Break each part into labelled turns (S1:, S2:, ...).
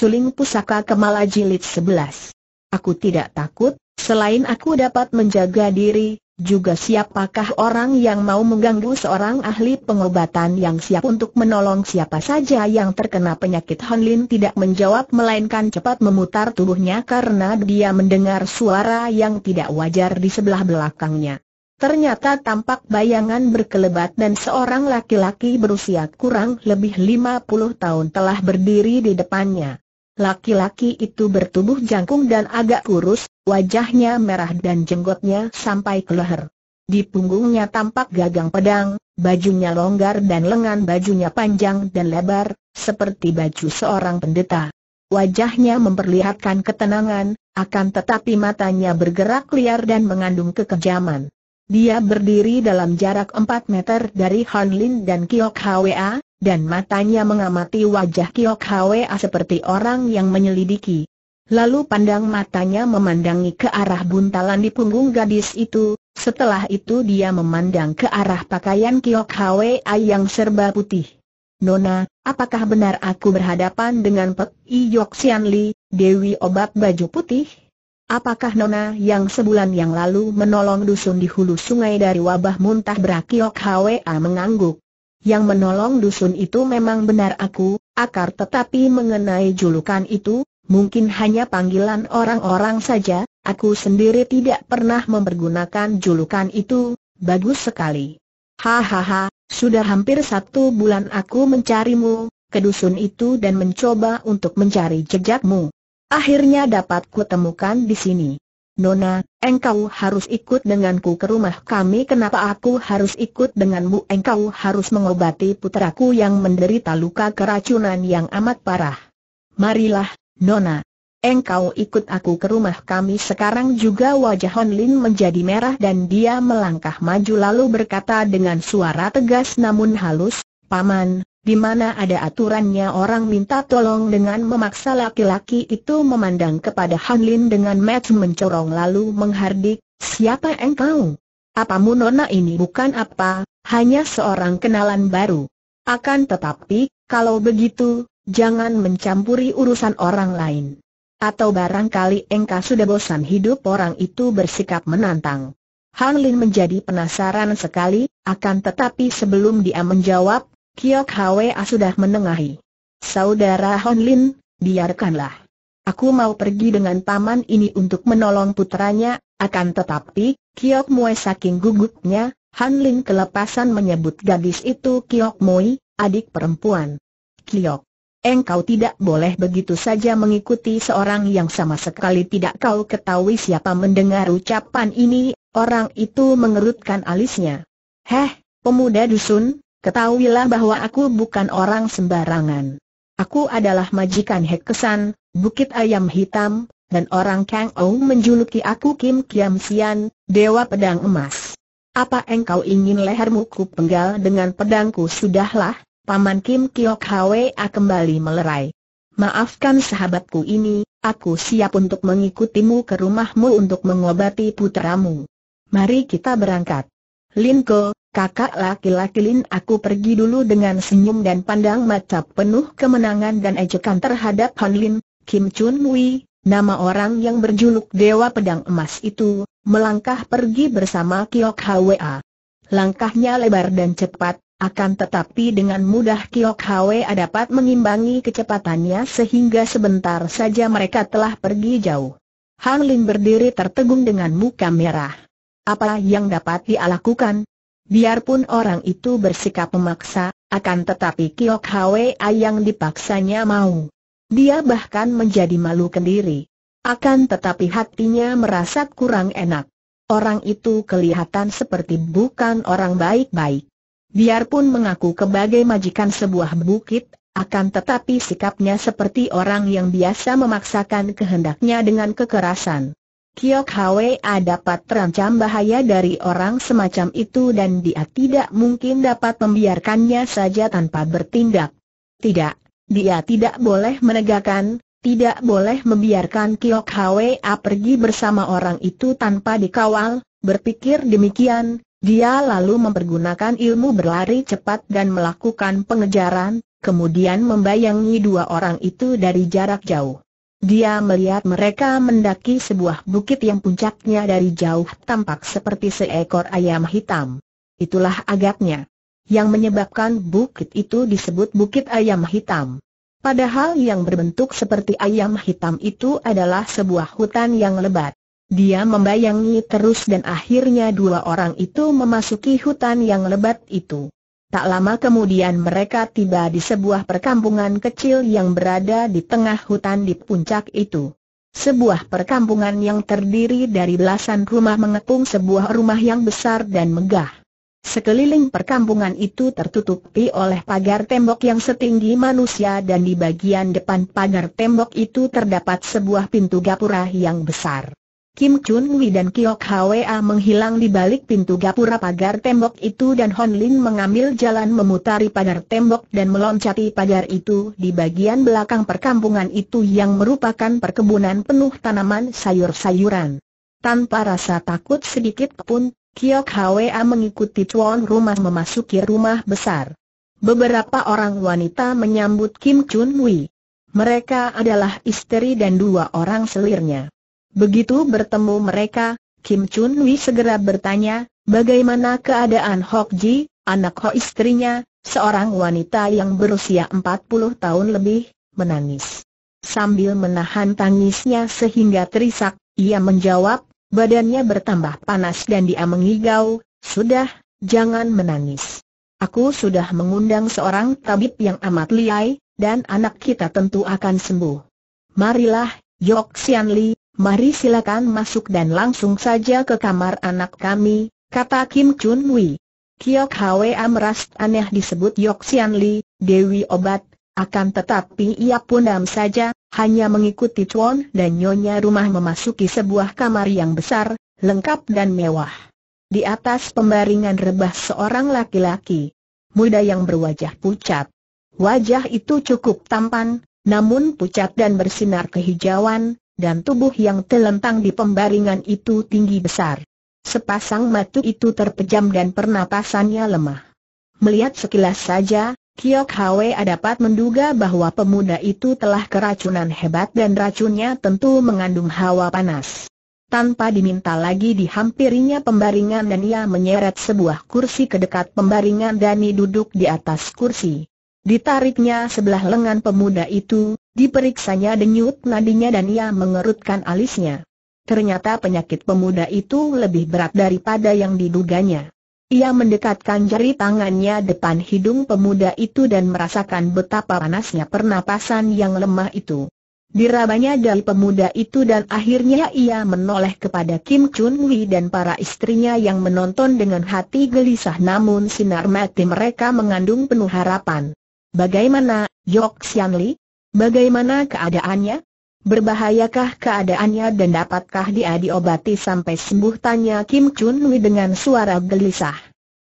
S1: Suling Pusaka Kemala Jilid 11. Aku tidak takut, selain aku dapat menjaga diri, juga siapakah orang yang mau mengganggu seorang ahli pengobatan yang siap untuk menolong siapa saja yang terkena penyakit Honlin tidak menjawab melainkan cepat memutar tubuhnya karena dia mendengar suara yang tidak wajar di sebelah belakangnya. Ternyata tampak bayangan berkelebat dan seorang laki-laki berusia kurang lebih 50 tahun telah berdiri di depannya. Laki-laki itu bertubuh jangkung dan agak kurus, wajahnya merah dan jenggotnya sampai ke leher. Di punggungnya tampak gagang pedang, bajunya longgar dan lengan bajunya panjang dan lebar, seperti baju seorang pendeta. Wajahnya memperlihatkan ketenangan, akan tetapi matanya bergerak liar dan mengandung kekejaman. Dia berdiri dalam jarak 4 meter dari Han Lin dan Kiok Hwa, dan matanya mengamati wajah Kiok Hwa seperti orang yang menyelidiki. Lalu pandang matanya memandangi ke arah buntalan di punggung gadis itu, setelah itu dia memandang ke arah pakaian Kiok Hwa yang serba putih. Nona, apakah benar aku berhadapan dengan Pek I Yok Sian Li, Dewi Obat Baju Putih? Apakah Nona yang sebulan yang lalu menolong dusun di hulu sungai dari wabah muntah berakiok Hwa mengangguk? yang menolong dusun itu memang benar aku, akar tetapi mengenai julukan itu, mungkin hanya panggilan orang-orang saja, aku sendiri tidak pernah mempergunakan julukan itu, bagus sekali. Hahaha, sudah hampir satu bulan aku mencarimu, ke dusun itu dan mencoba untuk mencari jejakmu. Akhirnya dapat kutemukan di sini. Nona, engkau harus ikut denganku ke rumah kami Kenapa aku harus ikut denganmu Engkau harus mengobati puteraku yang menderita luka keracunan yang amat parah Marilah, Nona Engkau ikut aku ke rumah kami sekarang juga wajah Hon Lin menjadi merah dan dia melangkah maju lalu berkata dengan suara tegas namun halus, Paman, di mana ada aturannya orang minta tolong dengan memaksa laki-laki itu memandang kepada Han Lin dengan mata mencorong lalu menghardik, siapa engkau? Apamu nona ini bukan apa, hanya seorang kenalan baru. Akan tetapi, kalau begitu, jangan mencampuri urusan orang lain. Atau barangkali engkau sudah bosan hidup orang itu bersikap menantang. Han Lin menjadi penasaran sekali, akan tetapi sebelum dia menjawab, Kiok Hwa sudah menengahi. Saudara Hon Lin, biarkanlah. Aku mau pergi dengan paman ini untuk menolong putranya, akan tetapi, Kiok Mui saking gugupnya, Han Lin kelepasan menyebut gadis itu Kiok Mui, adik perempuan. Kiok, engkau tidak boleh begitu saja mengikuti seorang yang sama sekali tidak kau ketahui siapa mendengar ucapan ini, orang itu mengerutkan alisnya. Heh, pemuda dusun, Ketahuilah bahwa aku bukan orang sembarangan. Aku adalah majikan Hek Bukit Ayam Hitam, dan orang Kang Ou menjuluki aku Kim Kiam Sian, Dewa Pedang Emas. Apa engkau ingin lehermu ku penggal dengan pedangku sudahlah, Paman Kim Kiok Hwa kembali melerai. Maafkan sahabatku ini, aku siap untuk mengikutimu ke rumahmu untuk mengobati putramu. Mari kita berangkat. Linko, kakak laki-laki Lin aku pergi dulu dengan senyum dan pandang mata penuh kemenangan dan ejekan terhadap Han Lin, Kim Chun Wei, nama orang yang berjuluk Dewa Pedang Emas itu, melangkah pergi bersama Kiok Hwa. Langkahnya lebar dan cepat, akan tetapi dengan mudah Kiok Hwa dapat mengimbangi kecepatannya sehingga sebentar saja mereka telah pergi jauh. Han Lin berdiri tertegun dengan muka merah apa yang dapat dia lakukan? Biarpun orang itu bersikap memaksa, akan tetapi Kiok Hwa yang dipaksanya mau. Dia bahkan menjadi malu kendiri. Akan tetapi hatinya merasa kurang enak. Orang itu kelihatan seperti bukan orang baik-baik. Biarpun mengaku sebagai majikan sebuah bukit, akan tetapi sikapnya seperti orang yang biasa memaksakan kehendaknya dengan kekerasan. Kiok Hwa dapat terancam bahaya dari orang semacam itu dan dia tidak mungkin dapat membiarkannya saja tanpa bertindak. Tidak, dia tidak boleh menegakkan, tidak boleh membiarkan Kiok Hwa pergi bersama orang itu tanpa dikawal, berpikir demikian, dia lalu mempergunakan ilmu berlari cepat dan melakukan pengejaran, kemudian membayangi dua orang itu dari jarak jauh. Dia melihat mereka mendaki sebuah bukit yang puncaknya dari jauh tampak seperti seekor ayam hitam. Itulah agaknya yang menyebabkan bukit itu disebut Bukit Ayam Hitam. Padahal yang berbentuk seperti ayam hitam itu adalah sebuah hutan yang lebat. Dia membayangi terus dan akhirnya dua orang itu memasuki hutan yang lebat itu. Tak lama kemudian mereka tiba di sebuah perkampungan kecil yang berada di tengah hutan di puncak itu. Sebuah perkampungan yang terdiri dari belasan rumah mengepung sebuah rumah yang besar dan megah. Sekeliling perkampungan itu tertutupi oleh pagar tembok yang setinggi manusia dan di bagian depan pagar tembok itu terdapat sebuah pintu gapura yang besar. Kim Chun Wei dan Kiok Hwa menghilang di balik pintu gapura pagar tembok itu dan Hon Lin mengambil jalan memutari pagar tembok dan meloncati pagar itu di bagian belakang perkampungan itu yang merupakan perkebunan penuh tanaman sayur-sayuran. Tanpa rasa takut sedikit pun, Kiok Hwa mengikuti tuan rumah memasuki rumah besar. Beberapa orang wanita menyambut Kim Chun Wei. Mereka adalah istri dan dua orang selirnya. Begitu bertemu mereka, Kim Chun Wei segera bertanya, bagaimana keadaan Hok Ji, anak Ho istrinya, seorang wanita yang berusia 40 tahun lebih, menangis. Sambil menahan tangisnya sehingga terisak, ia menjawab, badannya bertambah panas dan dia mengigau, sudah, jangan menangis. Aku sudah mengundang seorang tabib yang amat liai, dan anak kita tentu akan sembuh. Marilah, Yok Xian Li, mari silakan masuk dan langsung saja ke kamar anak kami, kata Kim Chun Wei. Kiok Hwa Amras aneh disebut Yok Sian Li, Dewi Obat, akan tetapi ia pun diam saja, hanya mengikuti Chuan dan Nyonya rumah memasuki sebuah kamar yang besar, lengkap dan mewah. Di atas pembaringan rebah seorang laki-laki muda yang berwajah pucat. Wajah itu cukup tampan, namun pucat dan bersinar kehijauan, dan tubuh yang telentang di pembaringan itu tinggi besar. Sepasang mata itu terpejam dan pernapasannya lemah. Melihat sekilas saja, Kiok Hwe dapat menduga bahwa pemuda itu telah keracunan hebat dan racunnya tentu mengandung hawa panas. Tanpa diminta lagi dihampirinya pembaringan dan ia menyeret sebuah kursi ke dekat pembaringan dan duduk di atas kursi. Ditariknya sebelah lengan pemuda itu, diperiksanya denyut nadinya dan ia mengerutkan alisnya. Ternyata penyakit pemuda itu lebih berat daripada yang diduganya. Ia mendekatkan jari tangannya depan hidung pemuda itu dan merasakan betapa panasnya pernapasan yang lemah itu. Dirabanya dari pemuda itu dan akhirnya ia menoleh kepada Kim Chun Wi dan para istrinya yang menonton dengan hati gelisah namun sinar mati mereka mengandung penuh harapan. Bagaimana, Yok Sian Li? Bagaimana keadaannya? Berbahayakah keadaannya dan dapatkah dia diobati sampai sembuh? Tanya Kim Chun Wei dengan suara gelisah.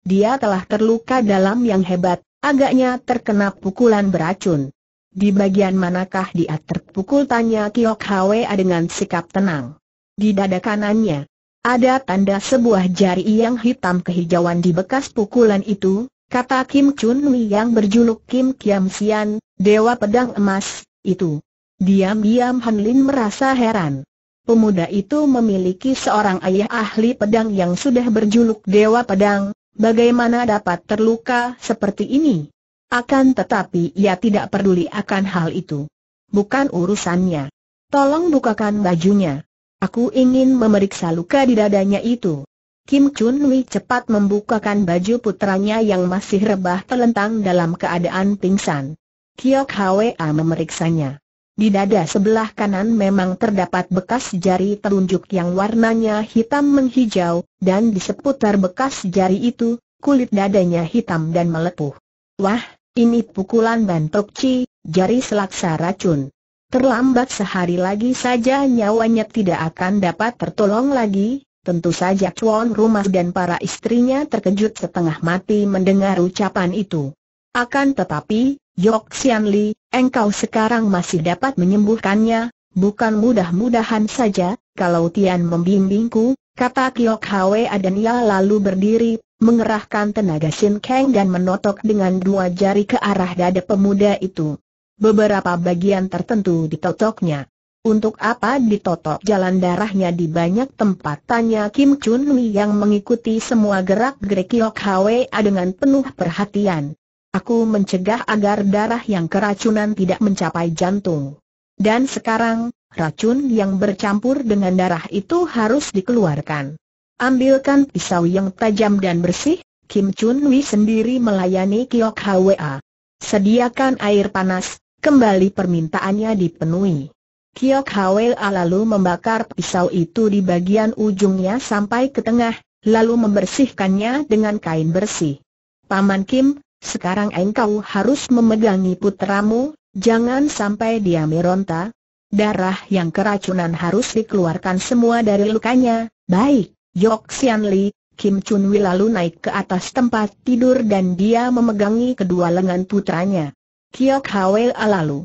S1: Dia telah terluka dalam yang hebat, agaknya terkena pukulan beracun. Di bagian manakah dia terpukul? Tanya Kiok Hwe dengan sikap tenang. Di dada kanannya. Ada tanda sebuah jari yang hitam kehijauan di bekas pukulan itu, Kata Kim Chun Mi yang berjuluk Kim Kiam Sian, Dewa Pedang Emas, itu. Diam-diam Han Lin merasa heran. Pemuda itu memiliki seorang ayah ahli pedang yang sudah berjuluk Dewa Pedang, bagaimana dapat terluka seperti ini? Akan tetapi ia tidak peduli akan hal itu. Bukan urusannya. Tolong bukakan bajunya. Aku ingin memeriksa luka di dadanya itu. Kim Chun Wei cepat membukakan baju putranya yang masih rebah telentang dalam keadaan pingsan. Kiok Hwa memeriksanya. Di dada sebelah kanan memang terdapat bekas jari telunjuk yang warnanya hitam menghijau, dan di seputar bekas jari itu, kulit dadanya hitam dan melepuh. Wah, ini pukulan bantok Ci, jari selaksa racun. Terlambat sehari lagi saja nyawanya tidak akan dapat tertolong lagi, Tentu saja tuan rumah dan para istrinya terkejut setengah mati mendengar ucapan itu. Akan tetapi, Yok Sian Li, engkau sekarang masih dapat menyembuhkannya, bukan mudah-mudahan saja, kalau Tian membimbingku, kata Kiok Hwe Adania lalu berdiri, mengerahkan tenaga Sin Kang dan menotok dengan dua jari ke arah dada pemuda itu. Beberapa bagian tertentu ditotoknya. Untuk apa ditotok jalan darahnya di banyak tempat? Tanya Kim Chun Mi yang mengikuti semua gerak-gerik Yok Hwa dengan penuh perhatian. Aku mencegah agar darah yang keracunan tidak mencapai jantung. Dan sekarang, racun yang bercampur dengan darah itu harus dikeluarkan. Ambilkan pisau yang tajam dan bersih, Kim Chun Li sendiri melayani Kiok Hwa. Sediakan air panas, kembali permintaannya dipenuhi. Kiok Hwea lalu membakar pisau itu di bagian ujungnya sampai ke tengah, lalu membersihkannya dengan kain bersih. Paman Kim, sekarang engkau harus memegangi putramu, jangan sampai dia meronta. Darah yang keracunan harus dikeluarkan semua dari lukanya. Baik, Yok Sian Li, Kim Chun lalu naik ke atas tempat tidur dan dia memegangi kedua lengan putranya. Kiok Hwea lalu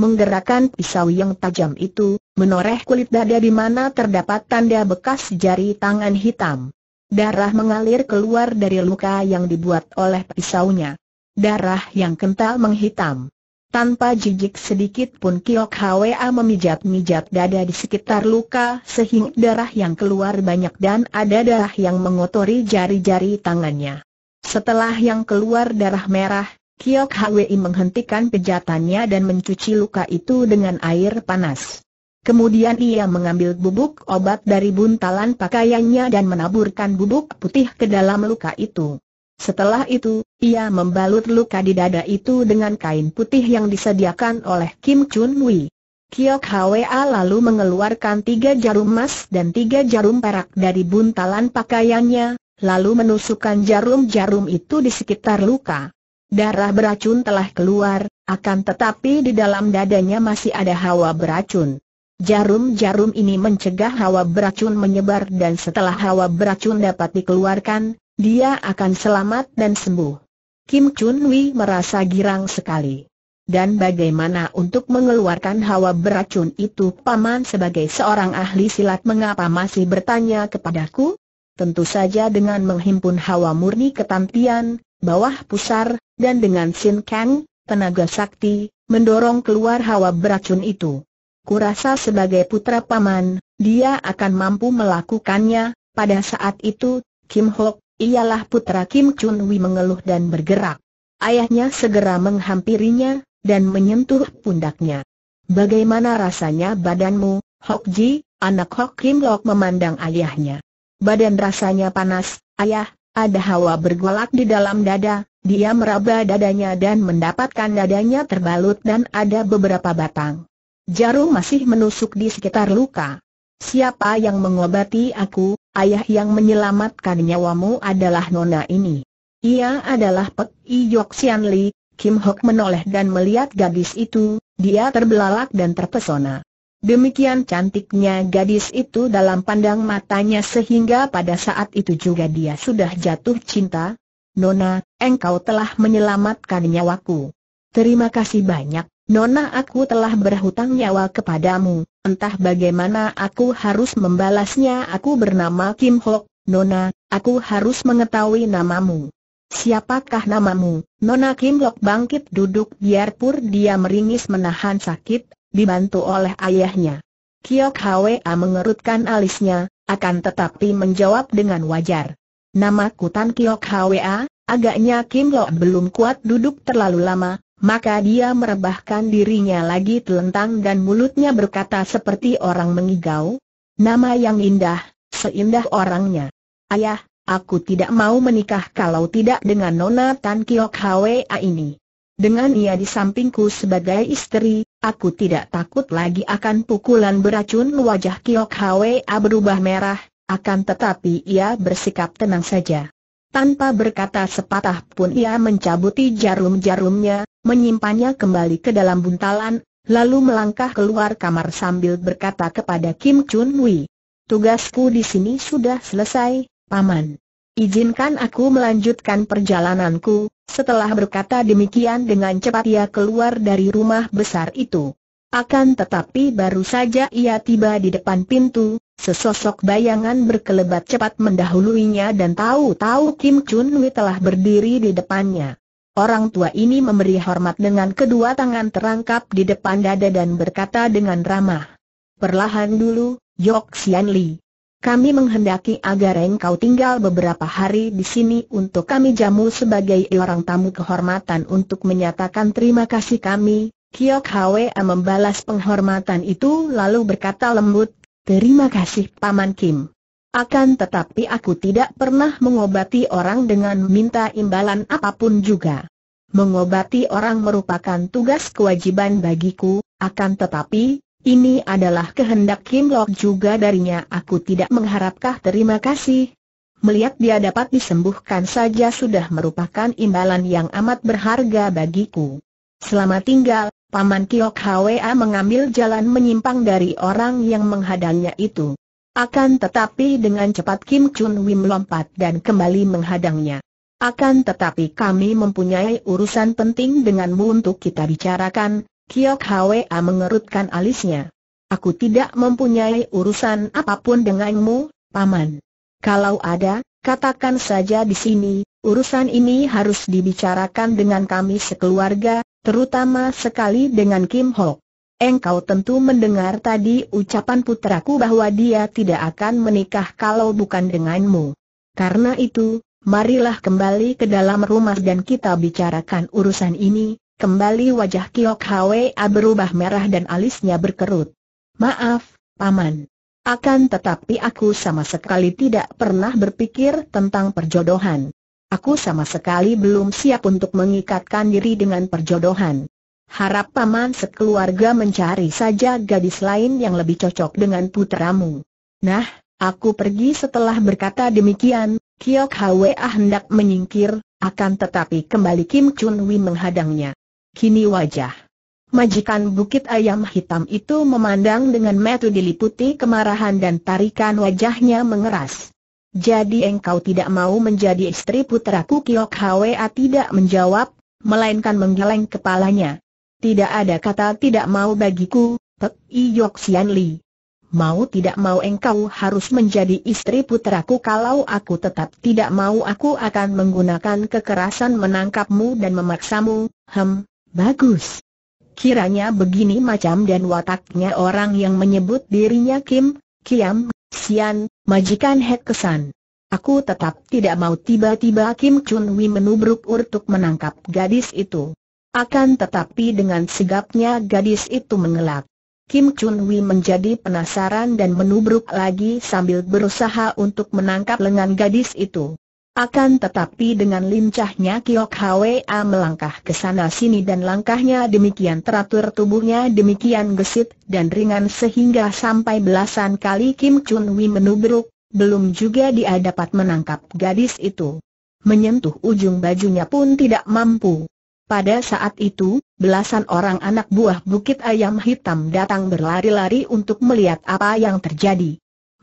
S1: menggerakkan pisau yang tajam itu, menoreh kulit dada di mana terdapat tanda bekas jari tangan hitam. Darah mengalir keluar dari luka yang dibuat oleh pisaunya. Darah yang kental menghitam. Tanpa jijik sedikit pun Kiok Hwa memijat-mijat dada di sekitar luka sehingga darah yang keluar banyak dan ada darah yang mengotori jari-jari tangannya. Setelah yang keluar darah merah, Kiok Hwi menghentikan pejatannya dan mencuci luka itu dengan air panas. Kemudian ia mengambil bubuk obat dari buntalan pakaiannya dan menaburkan bubuk putih ke dalam luka itu. Setelah itu, ia membalut luka di dada itu dengan kain putih yang disediakan oleh Kim Chun Wei. Kiok Hwa lalu mengeluarkan tiga jarum emas dan tiga jarum perak dari buntalan pakaiannya, lalu menusukkan jarum-jarum itu di sekitar luka. Darah beracun telah keluar, akan tetapi di dalam dadanya masih ada hawa beracun. Jarum-jarum ini mencegah hawa beracun menyebar dan setelah hawa beracun dapat dikeluarkan, dia akan selamat dan sembuh. Kim Chun Wei merasa girang sekali. Dan bagaimana untuk mengeluarkan hawa beracun itu Paman sebagai seorang ahli silat mengapa masih bertanya kepadaku? Tentu saja dengan menghimpun hawa murni ketantian, bawah pusar, dan dengan Sin Kang, tenaga sakti, mendorong keluar hawa beracun itu. Kurasa sebagai putra paman, dia akan mampu melakukannya, pada saat itu, Kim Hok, ialah putra Kim Chun Wi mengeluh dan bergerak. Ayahnya segera menghampirinya, dan menyentuh pundaknya. Bagaimana rasanya badanmu, Hok Ji, anak Hok Kim Lok memandang ayahnya. Badan rasanya panas, ayah, ada hawa bergolak di dalam dada, dia meraba dadanya dan mendapatkan dadanya terbalut dan ada beberapa batang. Jarum masih menusuk di sekitar luka. Siapa yang mengobati aku, ayah yang menyelamatkan nyawamu adalah nona ini. Ia adalah Pek I Sian Li, Kim Hok menoleh dan melihat gadis itu, dia terbelalak dan terpesona. Demikian cantiknya gadis itu dalam pandang matanya sehingga pada saat itu juga dia sudah jatuh cinta. Nona, engkau telah menyelamatkan nyawaku. Terima kasih banyak, Nona aku telah berhutang nyawa kepadamu, entah bagaimana aku harus membalasnya aku bernama Kim Hok, Nona, aku harus mengetahui namamu. Siapakah namamu? Nona Kim Hok bangkit duduk biarpun dia meringis menahan sakit, dibantu oleh ayahnya. Kiok Hwa mengerutkan alisnya, akan tetapi menjawab dengan wajar. Nama Tan Kiok Hwa, agaknya Kim Lo belum kuat duduk terlalu lama, maka dia merebahkan dirinya lagi telentang dan mulutnya berkata seperti orang mengigau. Nama yang indah, seindah orangnya. Ayah, aku tidak mau menikah kalau tidak dengan Nona Tan Kiok Hwa ini. Dengan ia di sampingku sebagai istri, Aku tidak takut lagi akan pukulan beracun wajah Kiok Hwa berubah merah, akan tetapi ia bersikap tenang saja. Tanpa berkata sepatah pun ia mencabuti jarum-jarumnya, menyimpannya kembali ke dalam buntalan, lalu melangkah keluar kamar sambil berkata kepada Kim Chun Wei. Tugasku di sini sudah selesai, Paman. Izinkan aku melanjutkan perjalananku, setelah berkata demikian dengan cepat ia keluar dari rumah besar itu. Akan tetapi baru saja ia tiba di depan pintu, sesosok bayangan berkelebat cepat mendahuluinya dan tahu-tahu Kim Chun Wei telah berdiri di depannya. Orang tua ini memberi hormat dengan kedua tangan terangkap di depan dada dan berkata dengan ramah. Perlahan dulu, Yok Sian Li. Kami menghendaki agar engkau tinggal beberapa hari di sini untuk kami jamu sebagai orang tamu kehormatan untuk menyatakan terima kasih kami. Kiok Hwe membalas penghormatan itu lalu berkata lembut, Terima kasih Paman Kim. Akan tetapi aku tidak pernah mengobati orang dengan minta imbalan apapun juga. Mengobati orang merupakan tugas kewajiban bagiku, akan tetapi, ini adalah kehendak Kim Lok juga darinya aku tidak mengharapkah terima kasih. Melihat dia dapat disembuhkan saja sudah merupakan imbalan yang amat berharga bagiku. Selamat tinggal, Paman Kiok Hwa mengambil jalan menyimpang dari orang yang menghadangnya itu. Akan tetapi dengan cepat Kim Chun Wim melompat dan kembali menghadangnya. Akan tetapi kami mempunyai urusan penting denganmu untuk kita bicarakan, Kiok Hwa mengerutkan alisnya. Aku tidak mempunyai urusan apapun denganmu, Paman. Kalau ada, katakan saja di sini, urusan ini harus dibicarakan dengan kami sekeluarga, terutama sekali dengan Kim Ho. Engkau tentu mendengar tadi ucapan putraku bahwa dia tidak akan menikah kalau bukan denganmu. Karena itu, marilah kembali ke dalam rumah dan kita bicarakan urusan ini, Kembali wajah Kiok Hwa berubah merah dan alisnya berkerut. Maaf, Paman. Akan tetapi aku sama sekali tidak pernah berpikir tentang perjodohan. Aku sama sekali belum siap untuk mengikatkan diri dengan perjodohan. Harap Paman sekeluarga mencari saja gadis lain yang lebih cocok dengan putramu. Nah, aku pergi setelah berkata demikian, Kiok Hwa ah, hendak menyingkir, akan tetapi kembali Kim Chun Wi menghadangnya. Kini wajah Majikan Bukit Ayam Hitam itu memandang dengan metu diliputi kemarahan dan tarikan wajahnya mengeras. Jadi engkau tidak mau menjadi istri puteraku Kiok Hwa tidak menjawab, melainkan menggeleng kepalanya. Tidak ada kata tidak mau bagiku, Pek Iyok Sian Li. Mau tidak mau engkau harus menjadi istri puteraku kalau aku tetap tidak mau aku akan menggunakan kekerasan menangkapmu dan memaksamu, hem, Bagus. Kiranya begini macam dan wataknya orang yang menyebut dirinya Kim, Kiam, Sian, majikan Hek Kesan. Aku tetap tidak mau tiba-tiba Kim Chun Wi menubruk untuk menangkap gadis itu. Akan tetapi dengan sigapnya gadis itu mengelak. Kim Chun Wi menjadi penasaran dan menubruk lagi sambil berusaha untuk menangkap lengan gadis itu. Akan tetapi dengan lincahnya Kiok Hwa melangkah ke sana sini dan langkahnya demikian teratur tubuhnya demikian gesit dan ringan sehingga sampai belasan kali Kim Chun Wi menubruk, belum juga dia dapat menangkap gadis itu. Menyentuh ujung bajunya pun tidak mampu. Pada saat itu, belasan orang anak buah Bukit Ayam Hitam datang berlari-lari untuk melihat apa yang terjadi.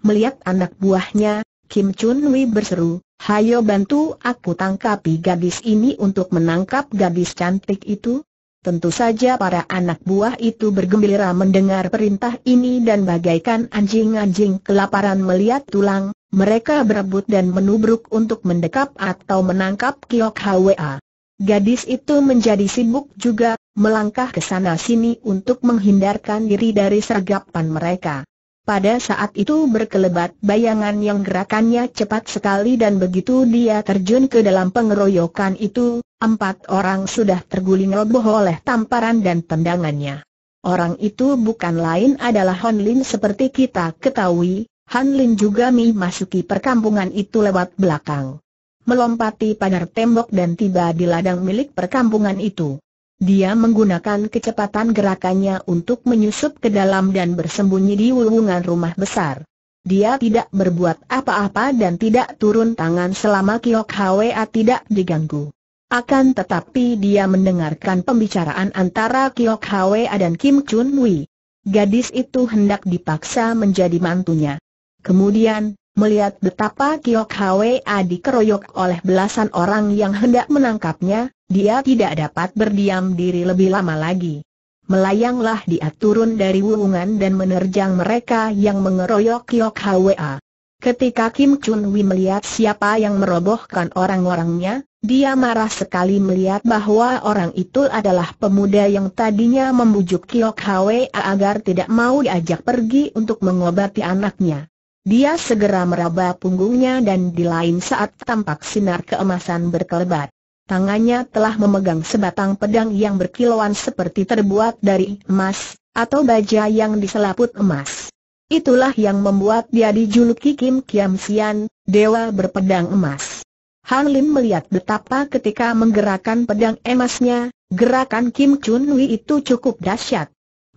S1: Melihat anak buahnya, Kim Chun Wei berseru, hayo bantu aku tangkapi gadis ini untuk menangkap gadis cantik itu. Tentu saja para anak buah itu bergembira mendengar perintah ini dan bagaikan anjing-anjing kelaparan melihat tulang, mereka berebut dan menubruk untuk mendekap atau menangkap Kiok Hwa. Gadis itu menjadi sibuk juga, melangkah ke sana sini untuk menghindarkan diri dari sergapan mereka. Pada saat itu berkelebat bayangan yang gerakannya cepat sekali dan begitu dia terjun ke dalam pengeroyokan itu, empat orang sudah terguling roboh oleh tamparan dan tendangannya. Orang itu bukan lain adalah Han Lin seperti kita ketahui, Han Lin juga memasuki perkampungan itu lewat belakang. Melompati pagar tembok dan tiba di ladang milik perkampungan itu. Dia menggunakan kecepatan gerakannya untuk menyusup ke dalam dan bersembunyi di wulungan rumah besar. Dia tidak berbuat apa-apa dan tidak turun tangan selama Kiok Hwa tidak diganggu. Akan tetapi dia mendengarkan pembicaraan antara Kiok Hwa dan Kim Chun Wi. Gadis itu hendak dipaksa menjadi mantunya. Kemudian, Melihat betapa Kiok Hwa dikeroyok oleh belasan orang yang hendak menangkapnya, dia tidak dapat berdiam diri lebih lama lagi. Melayanglah dia turun dari wuungan dan menerjang mereka yang mengeroyok Kiok Hwa. Ketika Kim Chun Wi melihat siapa yang merobohkan orang-orangnya, dia marah sekali melihat bahwa orang itu adalah pemuda yang tadinya membujuk Kiok Hwa agar tidak mau diajak pergi untuk mengobati anaknya. Dia segera meraba punggungnya dan di lain saat tampak sinar keemasan berkelebat. Tangannya telah memegang sebatang pedang yang berkilauan seperti terbuat dari emas, atau baja yang diselaput emas. Itulah yang membuat dia dijuluki Kim Kiam Sian, Dewa Berpedang Emas. Han Lim melihat betapa ketika menggerakkan pedang emasnya, gerakan Kim Chun Wei itu cukup dahsyat.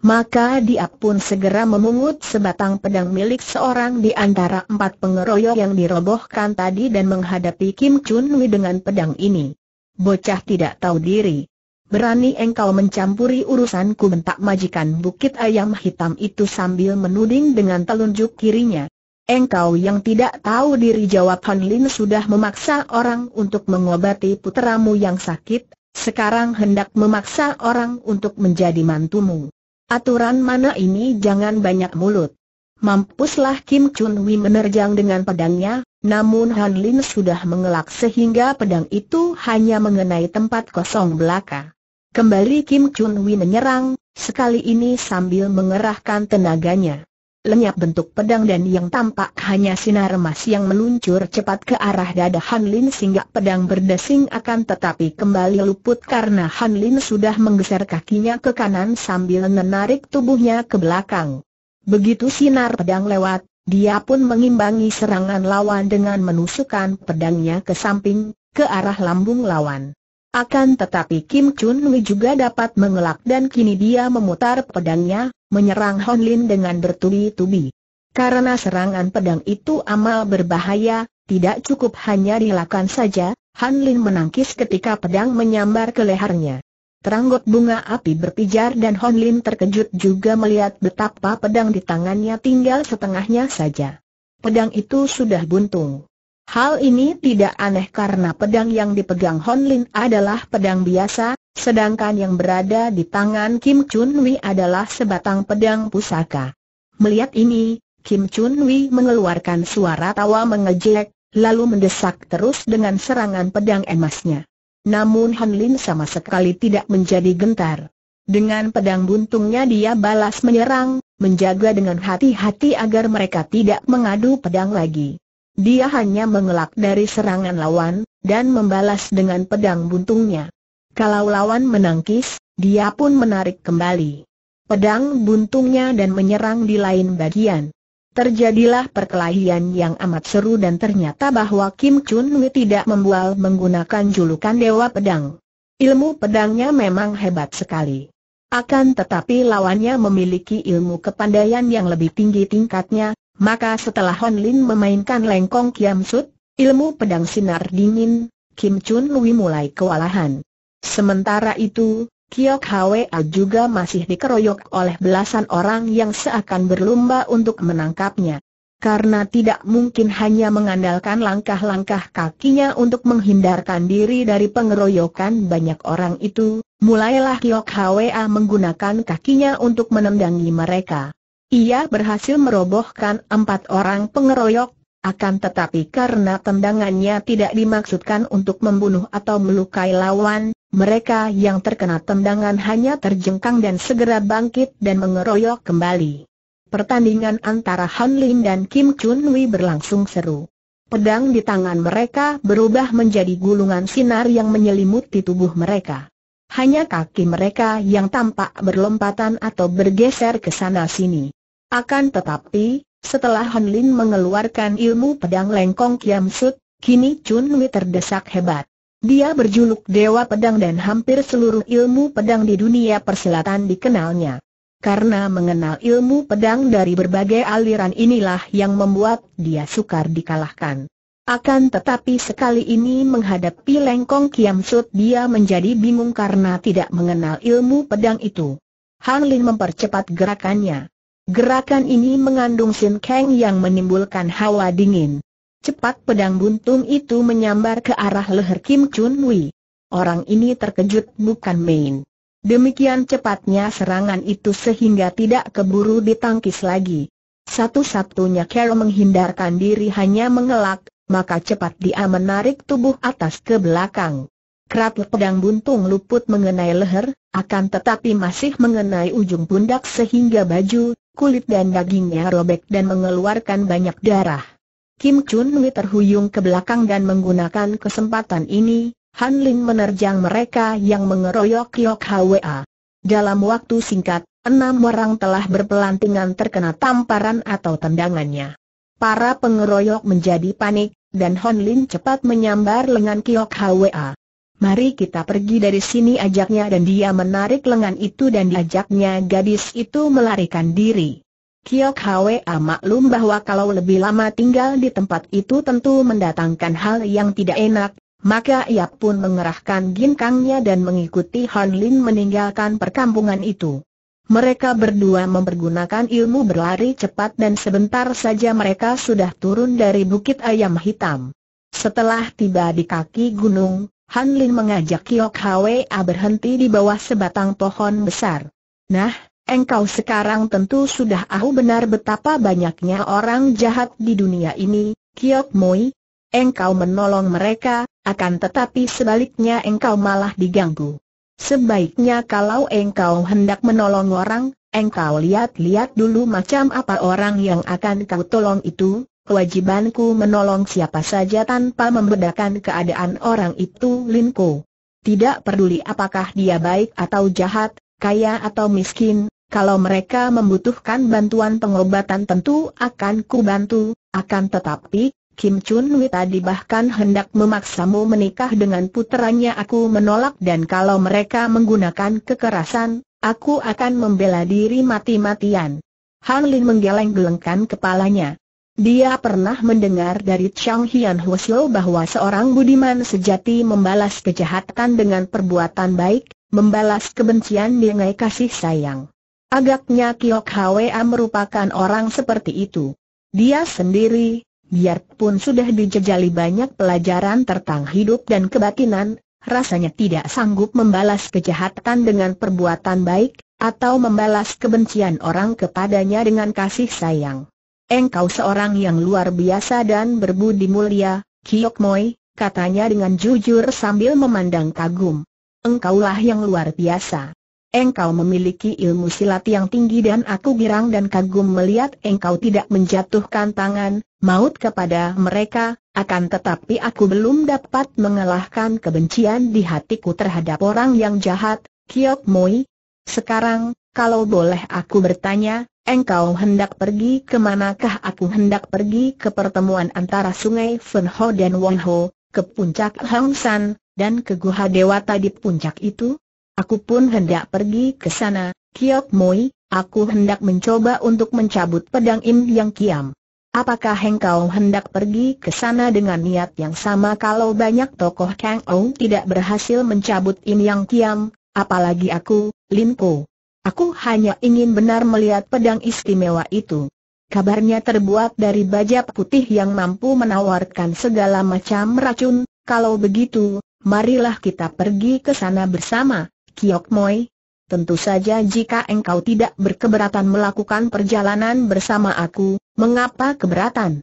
S1: Maka dia pun segera memungut sebatang pedang milik seorang di antara empat pengeroyok yang dirobohkan tadi dan menghadapi Kim Chun Wei dengan pedang ini. Bocah tidak tahu diri. Berani engkau mencampuri urusanku bentak majikan bukit ayam hitam itu sambil menuding dengan telunjuk kirinya. Engkau yang tidak tahu diri jawab Han Lin sudah memaksa orang untuk mengobati putramu yang sakit, sekarang hendak memaksa orang untuk menjadi mantumu. Aturan mana ini jangan banyak mulut. Mampuslah Kim Chun Wi menerjang dengan pedangnya, namun Han Lin sudah mengelak sehingga pedang itu hanya mengenai tempat kosong belaka. Kembali Kim Chun Wi menyerang, sekali ini sambil mengerahkan tenaganya lenyap bentuk pedang dan yang tampak hanya sinar emas yang meluncur cepat ke arah dada Han Lin sehingga pedang berdesing akan tetapi kembali luput karena Han Lin sudah menggeser kakinya ke kanan sambil menarik tubuhnya ke belakang. Begitu sinar pedang lewat, dia pun mengimbangi serangan lawan dengan menusukkan pedangnya ke samping, ke arah lambung lawan. Akan tetapi Kim Chun Wei juga dapat mengelak dan kini dia memutar pedangnya, menyerang Honlin dengan bertubi-tubi. Karena serangan pedang itu amal berbahaya, tidak cukup hanya dilakukan saja, Lin menangkis ketika pedang menyambar ke lehernya. Teranggot bunga api berpijar dan Honlin terkejut juga melihat betapa pedang di tangannya tinggal setengahnya saja. Pedang itu sudah buntung. Hal ini tidak aneh karena pedang yang dipegang Honlin adalah pedang biasa, sedangkan yang berada di tangan Kim Chun Wi adalah sebatang pedang pusaka. Melihat ini, Kim Chun Wi mengeluarkan suara tawa mengejek, lalu mendesak terus dengan serangan pedang emasnya. Namun Han Lin sama sekali tidak menjadi gentar. Dengan pedang buntungnya dia balas menyerang, menjaga dengan hati-hati agar mereka tidak mengadu pedang lagi. Dia hanya mengelak dari serangan lawan, dan membalas dengan pedang buntungnya. Kalau lawan menangkis, dia pun menarik kembali pedang buntungnya dan menyerang di lain bagian. Terjadilah perkelahian yang amat seru dan ternyata bahwa Kim Chun Wei tidak membual menggunakan julukan Dewa Pedang. Ilmu pedangnya memang hebat sekali. Akan tetapi lawannya memiliki ilmu kepandaian yang lebih tinggi tingkatnya, maka setelah Hon Lin memainkan lengkong Kiam Sut, ilmu pedang sinar dingin, Kim Chun Wei mulai kewalahan. Sementara itu, Kiok Hwa juga masih dikeroyok oleh belasan orang yang seakan berlomba untuk menangkapnya. Karena tidak mungkin hanya mengandalkan langkah-langkah kakinya untuk menghindarkan diri dari pengeroyokan banyak orang itu, mulailah Kiok Hwa menggunakan kakinya untuk menendangi mereka. Ia berhasil merobohkan empat orang pengeroyok akan tetapi karena tendangannya tidak dimaksudkan untuk membunuh atau melukai lawan, mereka yang terkena tendangan hanya terjengkang dan segera bangkit dan mengeroyok kembali. Pertandingan antara Han Lin dan Kim Chun Wei berlangsung seru. Pedang di tangan mereka berubah menjadi gulungan sinar yang menyelimuti tubuh mereka. Hanya kaki mereka yang tampak berlompatan atau bergeser ke sana sini. Akan tetapi, setelah Han Lin mengeluarkan ilmu pedang lengkong Kiam Sut, kini Chun Li terdesak hebat. Dia berjuluk Dewa Pedang dan hampir seluruh ilmu pedang di dunia persilatan dikenalnya. Karena mengenal ilmu pedang dari berbagai aliran inilah yang membuat dia sukar dikalahkan. Akan tetapi sekali ini menghadapi Lengkong Kiam Sut dia menjadi bingung karena tidak mengenal ilmu pedang itu. Han Lin mempercepat gerakannya. Gerakan ini mengandung keng yang menimbulkan hawa dingin. Cepat pedang buntung itu menyambar ke arah leher Kim Chun Wei. Orang ini terkejut bukan main. Demikian cepatnya serangan itu sehingga tidak keburu ditangkis lagi. Satu-satunya Carol menghindarkan diri hanya mengelak, maka cepat dia menarik tubuh atas ke belakang. Kerat pedang buntung luput mengenai leher, akan tetapi masih mengenai ujung pundak sehingga baju, kulit dan dagingnya robek dan mengeluarkan banyak darah. Kim Chun Wei terhuyung ke belakang dan menggunakan kesempatan ini, Han Ling menerjang mereka yang mengeroyok-yok HWA. Dalam waktu singkat, enam orang telah berpelantingan terkena tamparan atau tendangannya. Para pengeroyok menjadi panik, dan Han Lin cepat menyambar lengan Kiok HWA. Mari kita pergi dari sini ajaknya dan dia menarik lengan itu dan diajaknya gadis itu melarikan diri. Kiok Hwa ah, maklum bahwa kalau lebih lama tinggal di tempat itu tentu mendatangkan hal yang tidak enak, maka ia pun mengerahkan ginkangnya dan mengikuti Han Lin meninggalkan perkampungan itu. Mereka berdua mempergunakan ilmu berlari cepat dan sebentar saja mereka sudah turun dari Bukit Ayam Hitam. Setelah tiba di kaki gunung, Han Lin mengajak Kiok Hwa berhenti di bawah sebatang pohon besar. Nah, engkau sekarang tentu sudah tahu benar betapa banyaknya orang jahat di dunia ini, Kiok Moi. Engkau menolong mereka, akan tetapi sebaliknya engkau malah diganggu. Sebaiknya kalau engkau hendak menolong orang, engkau lihat-lihat dulu macam apa orang yang akan kau tolong itu, kewajibanku menolong siapa saja tanpa membedakan keadaan orang itu Linko. Tidak peduli apakah dia baik atau jahat, kaya atau miskin, kalau mereka membutuhkan bantuan pengobatan tentu akan ku bantu, akan tetapi Kim Chun Wei tadi bahkan hendak memaksamu menikah dengan puteranya aku menolak dan kalau mereka menggunakan kekerasan, aku akan membela diri mati-matian. Han Lin menggeleng-gelengkan kepalanya. Dia pernah mendengar dari Chang Hian Huosio bahwa seorang budiman sejati membalas kejahatan dengan perbuatan baik, membalas kebencian dengan kasih sayang. Agaknya Kiok Hwa merupakan orang seperti itu. Dia sendiri, biarpun sudah dijejali banyak pelajaran tentang hidup dan kebatinan, rasanya tidak sanggup membalas kejahatan dengan perbuatan baik, atau membalas kebencian orang kepadanya dengan kasih sayang engkau seorang yang luar biasa dan berbudi mulia, Kiok Moi, katanya dengan jujur sambil memandang kagum. Engkaulah yang luar biasa. Engkau memiliki ilmu silat yang tinggi dan aku girang dan kagum melihat engkau tidak menjatuhkan tangan, maut kepada mereka, akan tetapi aku belum dapat mengalahkan kebencian di hatiku terhadap orang yang jahat, Kiok Moi. Sekarang, kalau boleh aku bertanya, engkau hendak pergi ke manakah aku hendak pergi ke pertemuan antara sungai Fen dan Wong ke puncak Hang San, dan ke Guha Dewata di puncak itu? Aku pun hendak pergi ke sana, Kiok Moi, aku hendak mencoba untuk mencabut pedang Im Yang Kiam. Apakah engkau hendak pergi ke sana dengan niat yang sama kalau banyak tokoh Kang Ong tidak berhasil mencabut Im Yang Kiam, apalagi aku, Lin Po? Aku hanya ingin benar melihat pedang istimewa itu. Kabarnya terbuat dari baja putih yang mampu menawarkan segala macam racun, kalau begitu, marilah kita pergi ke sana bersama, Kiok Moi. Tentu saja jika engkau tidak berkeberatan melakukan perjalanan bersama aku, mengapa keberatan?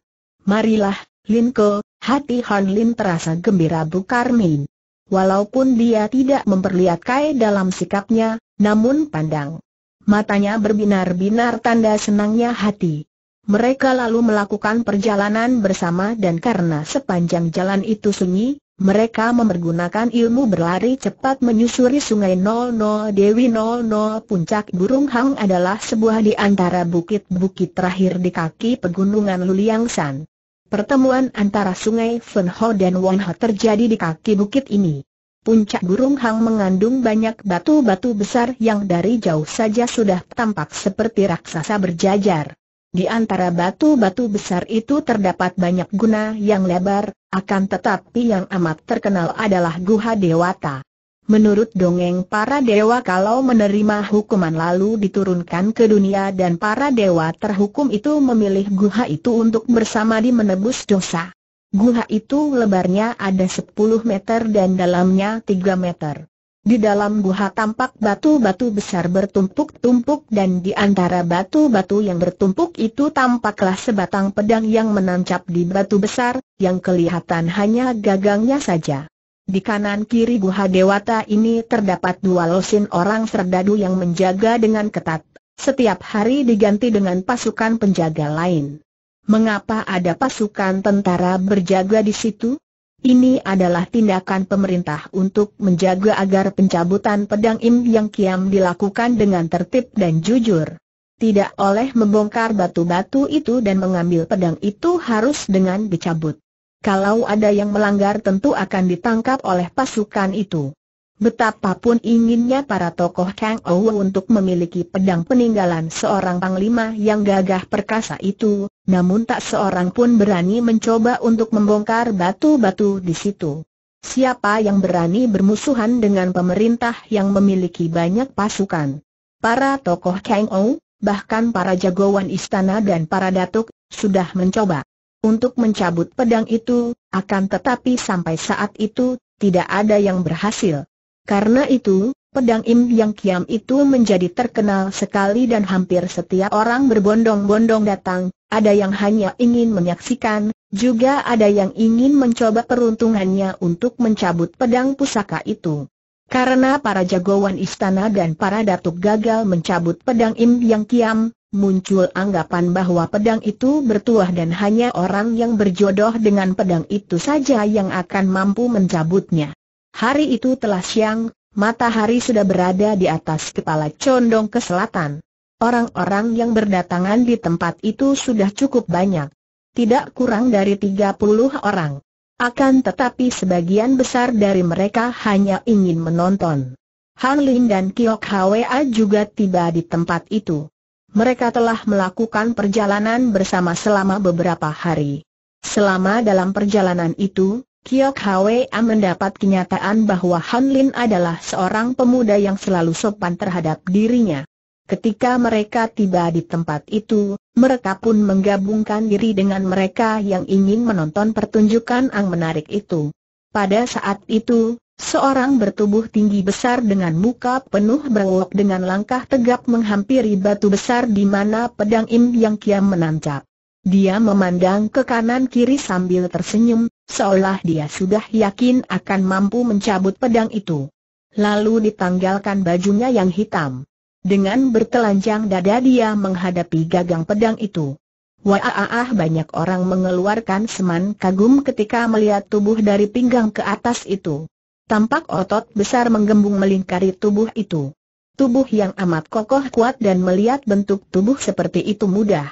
S1: Marilah, Linko, hati Han Lin terasa gembira Bukarmin. Walaupun dia tidak memperlihatkan dalam sikapnya, namun pandang. Matanya berbinar-binar tanda senangnya hati. Mereka lalu melakukan perjalanan bersama dan karena sepanjang jalan itu sunyi, mereka memergunakan ilmu berlari cepat menyusuri sungai 00 Dewi 00 Puncak Burung Hang adalah sebuah di antara bukit-bukit terakhir di kaki pegunungan Luliangsan. Pertemuan antara sungai Fen Ho dan Wong Ho terjadi di kaki bukit ini. Puncak burung hang mengandung banyak batu-batu besar yang dari jauh saja sudah tampak seperti raksasa berjajar. Di antara batu-batu besar itu terdapat banyak guna yang lebar, akan tetapi yang amat terkenal adalah Guha Dewata. Menurut dongeng para dewa kalau menerima hukuman lalu diturunkan ke dunia dan para dewa terhukum itu memilih guha itu untuk bersama di menebus dosa. Guha itu lebarnya ada 10 meter dan dalamnya 3 meter. Di dalam guha tampak batu-batu besar bertumpuk-tumpuk dan di antara batu-batu yang bertumpuk itu tampaklah sebatang pedang yang menancap di batu besar, yang kelihatan hanya gagangnya saja. Di kanan kiri Guha Dewata ini terdapat dua losin orang serdadu yang menjaga dengan ketat. Setiap hari diganti dengan pasukan penjaga lain. Mengapa ada pasukan tentara berjaga di situ? Ini adalah tindakan pemerintah untuk menjaga agar pencabutan pedang Im yang Kiam dilakukan dengan tertib dan jujur. Tidak oleh membongkar batu-batu itu dan mengambil pedang itu harus dengan dicabut. Kalau ada yang melanggar tentu akan ditangkap oleh pasukan itu. Betapapun inginnya para tokoh Kang Ou untuk memiliki pedang peninggalan seorang panglima yang gagah perkasa itu, namun tak seorang pun berani mencoba untuk membongkar batu-batu di situ. Siapa yang berani bermusuhan dengan pemerintah yang memiliki banyak pasukan? Para tokoh Kang Ou, bahkan para jagoan istana dan para datuk, sudah mencoba untuk mencabut pedang itu, akan tetapi sampai saat itu, tidak ada yang berhasil. Karena itu, pedang Im Yang Kiam itu menjadi terkenal sekali dan hampir setiap orang berbondong-bondong datang, ada yang hanya ingin menyaksikan, juga ada yang ingin mencoba peruntungannya untuk mencabut pedang pusaka itu. Karena para jagoan istana dan para datuk gagal mencabut pedang Im Yang Kiam, muncul anggapan bahwa pedang itu bertuah dan hanya orang yang berjodoh dengan pedang itu saja yang akan mampu mencabutnya. Hari itu telah siang, matahari sudah berada di atas kepala condong ke selatan. Orang-orang yang berdatangan di tempat itu sudah cukup banyak. Tidak kurang dari 30 orang. Akan tetapi sebagian besar dari mereka hanya ingin menonton. Han Lin dan Kiok Hwa juga tiba di tempat itu mereka telah melakukan perjalanan bersama selama beberapa hari. Selama dalam perjalanan itu, Kiok Hwa mendapat kenyataan bahwa Han Lin adalah seorang pemuda yang selalu sopan terhadap dirinya. Ketika mereka tiba di tempat itu, mereka pun menggabungkan diri dengan mereka yang ingin menonton pertunjukan ang menarik itu. Pada saat itu, Seorang bertubuh tinggi besar dengan muka penuh berwok dengan langkah tegap menghampiri batu besar di mana pedang Im Yang Kiam menancap. Dia memandang ke kanan kiri sambil tersenyum, seolah dia sudah yakin akan mampu mencabut pedang itu. Lalu ditanggalkan bajunya yang hitam. Dengan bertelanjang dada dia menghadapi gagang pedang itu. Wah banyak orang mengeluarkan seman kagum ketika melihat tubuh dari pinggang ke atas itu. Tampak otot besar menggembung melingkari tubuh itu. Tubuh yang amat kokoh kuat dan melihat bentuk tubuh seperti itu mudah.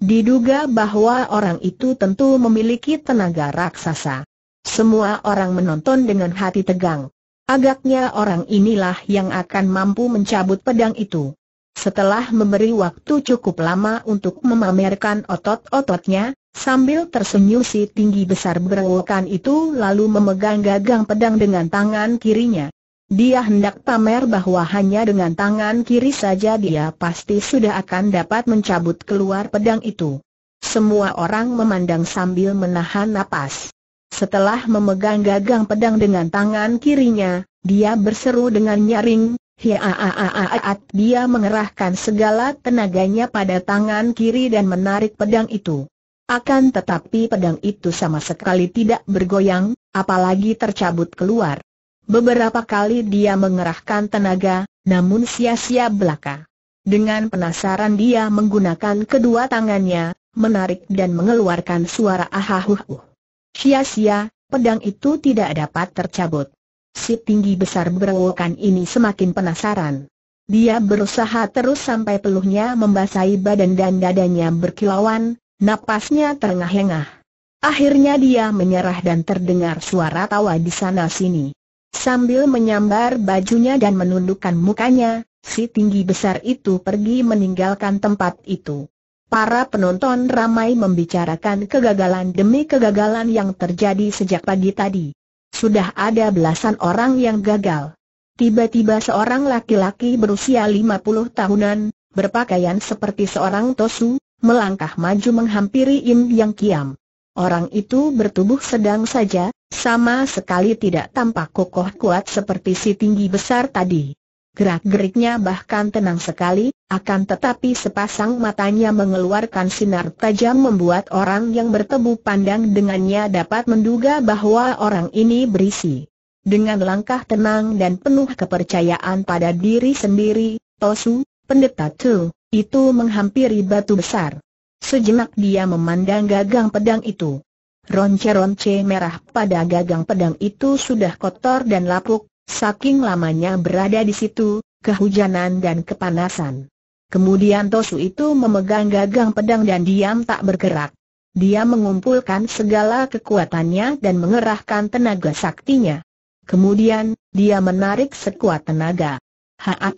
S1: Diduga bahwa orang itu tentu memiliki tenaga raksasa. Semua orang menonton dengan hati tegang. Agaknya orang inilah yang akan mampu mencabut pedang itu. Setelah memberi waktu cukup lama untuk memamerkan otot-ototnya, Sambil tersenyum si tinggi besar berewokan itu lalu memegang gagang pedang dengan tangan kirinya. Dia hendak pamer bahwa hanya dengan tangan kiri saja dia pasti sudah akan dapat mencabut keluar pedang itu. Semua orang memandang sambil menahan napas. Setelah memegang gagang pedang dengan tangan kirinya, dia berseru dengan nyaring, Hiaaaaat dia mengerahkan segala tenaganya pada tangan kiri dan menarik pedang itu. Akan tetapi pedang itu sama sekali tidak bergoyang, apalagi tercabut keluar. Beberapa kali dia mengerahkan tenaga, namun sia-sia belaka. Dengan penasaran dia menggunakan kedua tangannya, menarik dan mengeluarkan suara ahahuhuh. Sia-sia, pedang itu tidak dapat tercabut. Si tinggi besar berwokan ini semakin penasaran. Dia berusaha terus sampai peluhnya membasahi badan dan dadanya berkilauan, Napasnya terengah-engah. Akhirnya dia menyerah dan terdengar suara tawa di sana-sini. Sambil menyambar bajunya dan menundukkan mukanya, si tinggi besar itu pergi meninggalkan tempat itu. Para penonton ramai membicarakan kegagalan demi kegagalan yang terjadi sejak pagi tadi. Sudah ada belasan orang yang gagal. Tiba-tiba seorang laki-laki berusia 50 tahunan, berpakaian seperti seorang tosu, melangkah maju menghampiri Im Yang Kiam. Orang itu bertubuh sedang saja, sama sekali tidak tampak kokoh kuat seperti si tinggi besar tadi. Gerak-geriknya bahkan tenang sekali, akan tetapi sepasang matanya mengeluarkan sinar tajam membuat orang yang bertemu pandang dengannya dapat menduga bahwa orang ini berisi. Dengan langkah tenang dan penuh kepercayaan pada diri sendiri, Tosu, pendeta Tu, itu menghampiri batu besar. Sejenak dia memandang gagang pedang itu. Ronce-ronce merah pada gagang pedang itu sudah kotor dan lapuk, saking lamanya berada di situ, kehujanan dan kepanasan. Kemudian Tosu itu memegang gagang pedang dan diam tak bergerak. Dia mengumpulkan segala kekuatannya dan mengerahkan tenaga saktinya. Kemudian, dia menarik sekuat tenaga.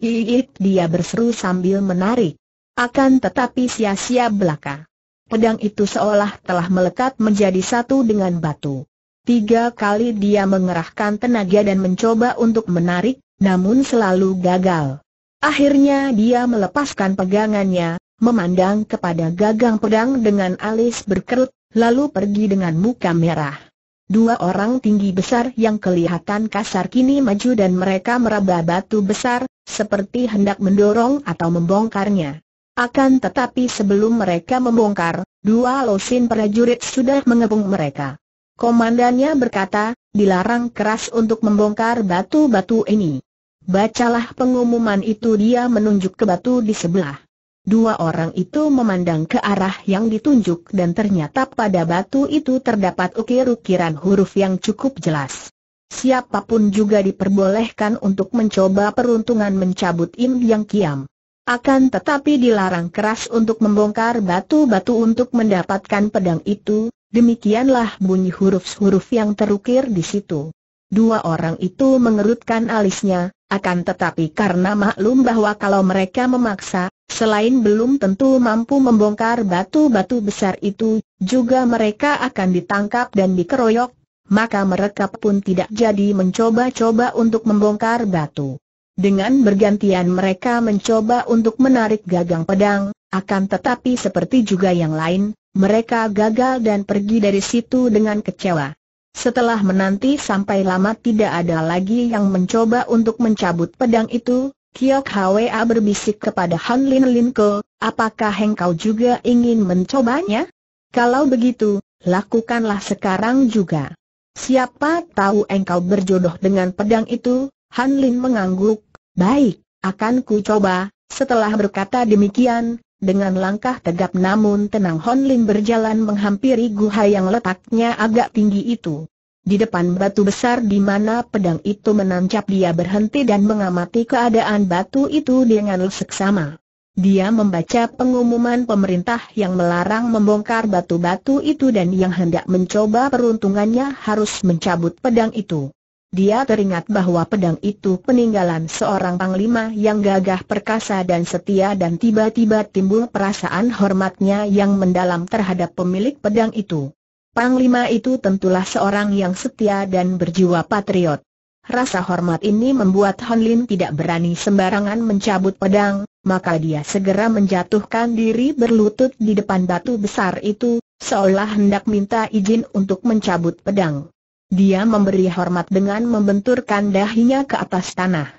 S1: Iit! dia berseru sambil menarik. Akan tetapi sia-sia belaka. Pedang itu seolah telah melekat menjadi satu dengan batu. Tiga kali dia mengerahkan tenaga dan mencoba untuk menarik, namun selalu gagal. Akhirnya dia melepaskan pegangannya, memandang kepada gagang pedang dengan alis berkerut, lalu pergi dengan muka merah. Dua orang tinggi besar yang kelihatan kasar kini maju dan mereka meraba batu besar, seperti hendak mendorong atau membongkarnya. Akan tetapi sebelum mereka membongkar, dua losin prajurit sudah mengepung mereka. Komandannya berkata, dilarang keras untuk membongkar batu-batu ini. Bacalah pengumuman itu dia menunjuk ke batu di sebelah. Dua orang itu memandang ke arah yang ditunjuk dan ternyata pada batu itu terdapat ukir-ukiran huruf yang cukup jelas. Siapapun juga diperbolehkan untuk mencoba peruntungan mencabut Im Yang Kiam. Akan tetapi dilarang keras untuk membongkar batu-batu untuk mendapatkan pedang itu, demikianlah bunyi huruf-huruf yang terukir di situ. Dua orang itu mengerutkan alisnya, akan tetapi karena maklum bahwa kalau mereka memaksa, selain belum tentu mampu membongkar batu-batu besar itu, juga mereka akan ditangkap dan dikeroyok, maka mereka pun tidak jadi mencoba-coba untuk membongkar batu. Dengan bergantian mereka mencoba untuk menarik gagang pedang, akan tetapi seperti juga yang lain, mereka gagal dan pergi dari situ dengan kecewa. Setelah menanti sampai lama tidak ada lagi yang mencoba untuk mencabut pedang itu, Kiok Hwa berbisik kepada Han Lin Lin Ke, apakah engkau juga ingin mencobanya? Kalau begitu, lakukanlah sekarang juga. Siapa tahu engkau berjodoh dengan pedang itu? Han Lin mengangguk, Baik, akan ku coba, setelah berkata demikian, dengan langkah tegap namun tenang Hon Lim berjalan menghampiri guha yang letaknya agak tinggi itu. Di depan batu besar di mana pedang itu menancap dia berhenti dan mengamati keadaan batu itu dengan seksama. Dia membaca pengumuman pemerintah yang melarang membongkar batu-batu itu dan yang hendak mencoba peruntungannya harus mencabut pedang itu dia teringat bahwa pedang itu peninggalan seorang panglima yang gagah perkasa dan setia dan tiba-tiba timbul perasaan hormatnya yang mendalam terhadap pemilik pedang itu. Panglima itu tentulah seorang yang setia dan berjiwa patriot. Rasa hormat ini membuat Hon Lin tidak berani sembarangan mencabut pedang, maka dia segera menjatuhkan diri berlutut di depan batu besar itu, seolah hendak minta izin untuk mencabut pedang. Dia memberi hormat dengan membenturkan dahinya ke atas tanah.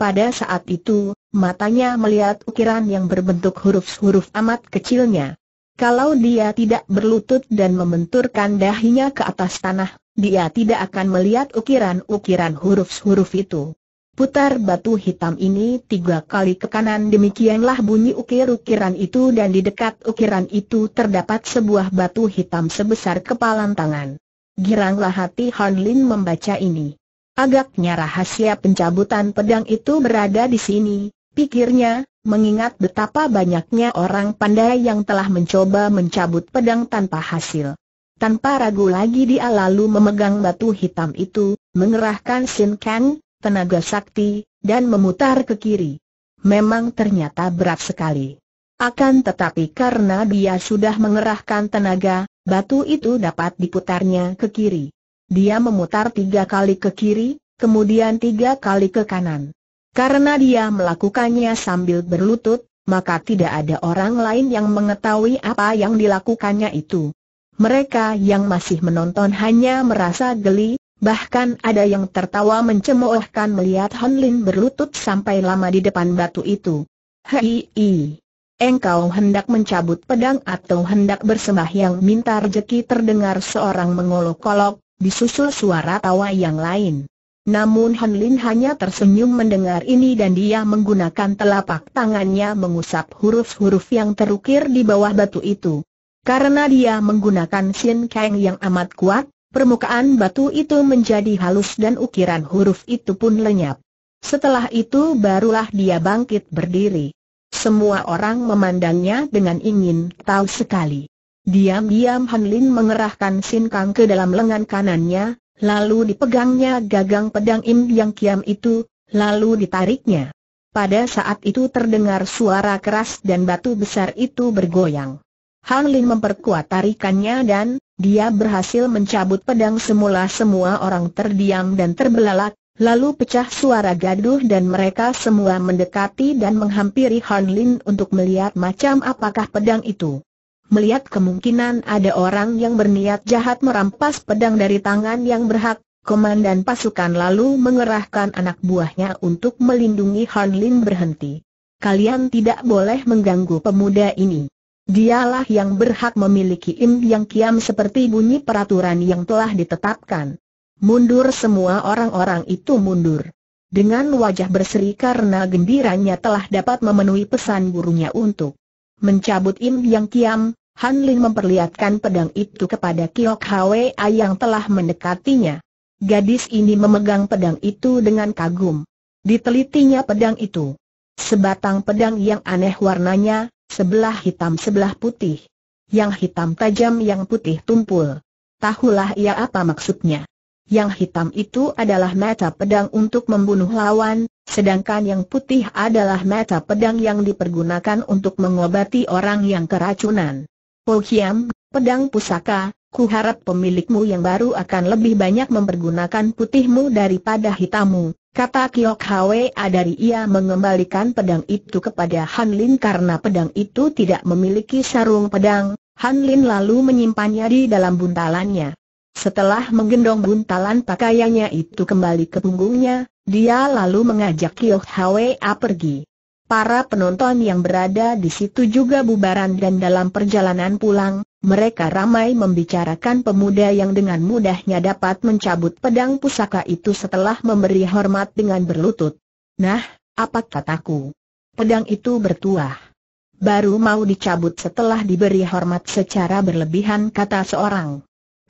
S1: Pada saat itu, matanya melihat ukiran yang berbentuk huruf-huruf amat kecilnya. Kalau dia tidak berlutut dan membenturkan dahinya ke atas tanah, dia tidak akan melihat ukiran-ukiran huruf-huruf itu. Putar batu hitam ini tiga kali ke kanan demikianlah bunyi ukir-ukiran itu dan di dekat ukiran itu terdapat sebuah batu hitam sebesar kepalan tangan giranglah hati Han Lin membaca ini. Agaknya rahasia pencabutan pedang itu berada di sini, pikirnya, mengingat betapa banyaknya orang pandai yang telah mencoba mencabut pedang tanpa hasil. Tanpa ragu lagi dia lalu memegang batu hitam itu, mengerahkan Sin Kang, tenaga sakti, dan memutar ke kiri. Memang ternyata berat sekali. Akan tetapi karena dia sudah mengerahkan tenaga, Batu itu dapat diputarnya ke kiri. Dia memutar tiga kali ke kiri, kemudian tiga kali ke kanan. Karena dia melakukannya sambil berlutut, maka tidak ada orang lain yang mengetahui apa yang dilakukannya itu. Mereka yang masih menonton hanya merasa geli, bahkan ada yang tertawa mencemoohkan melihat Hon Lin berlutut sampai lama di depan batu itu. Hei, Engkau hendak mencabut pedang atau hendak bersembah yang minta rejeki terdengar seorang mengolok-olok, disusul suara tawa yang lain. Namun Han Lin hanya tersenyum mendengar ini dan dia menggunakan telapak tangannya mengusap huruf-huruf yang terukir di bawah batu itu. Karena dia menggunakan Sin Kang yang amat kuat, permukaan batu itu menjadi halus dan ukiran huruf itu pun lenyap. Setelah itu barulah dia bangkit berdiri. Semua orang memandangnya dengan ingin tahu sekali. Diam-diam Han Lin mengerahkan Sin Kang ke dalam lengan kanannya, lalu dipegangnya gagang pedang Im Yang Kiam itu, lalu ditariknya. Pada saat itu terdengar suara keras dan batu besar itu bergoyang. Han Lin memperkuat tarikannya dan, dia berhasil mencabut pedang semula semua orang terdiam dan terbelalak, Lalu pecah suara gaduh dan mereka semua mendekati dan menghampiri Han Lin untuk melihat macam apakah pedang itu. Melihat kemungkinan ada orang yang berniat jahat merampas pedang dari tangan yang berhak, komandan pasukan lalu mengerahkan anak buahnya untuk melindungi Han Lin berhenti. Kalian tidak boleh mengganggu pemuda ini. Dialah yang berhak memiliki Im Yang Kiam seperti bunyi peraturan yang telah ditetapkan. Mundur semua orang-orang itu mundur. Dengan wajah berseri karena gembiranya telah dapat memenuhi pesan gurunya untuk mencabut Im Yang Kiam, Han Ling memperlihatkan pedang itu kepada Kiok Hwa yang telah mendekatinya. Gadis ini memegang pedang itu dengan kagum. Ditelitinya pedang itu. Sebatang pedang yang aneh warnanya, sebelah hitam sebelah putih. Yang hitam tajam yang putih tumpul. Tahulah ia apa maksudnya. Yang hitam itu adalah mata pedang untuk membunuh lawan, sedangkan yang putih adalah mata pedang yang dipergunakan untuk mengobati orang yang keracunan. Po oh pedang pusaka, ku harap pemilikmu yang baru akan lebih banyak mempergunakan putihmu daripada hitammu, kata Kiok Hwe dari ia mengembalikan pedang itu kepada Han Lin karena pedang itu tidak memiliki sarung pedang, Han Lin lalu menyimpannya di dalam buntalannya. Setelah menggendong buntalan pakaiannya itu kembali ke punggungnya, dia lalu mengajak Kyo Hwa pergi. Para penonton yang berada di situ juga bubaran dan dalam perjalanan pulang, mereka ramai membicarakan pemuda yang dengan mudahnya dapat mencabut pedang pusaka itu setelah memberi hormat dengan berlutut. Nah, apa kataku? Pedang itu bertuah. Baru mau dicabut setelah diberi hormat secara berlebihan kata seorang.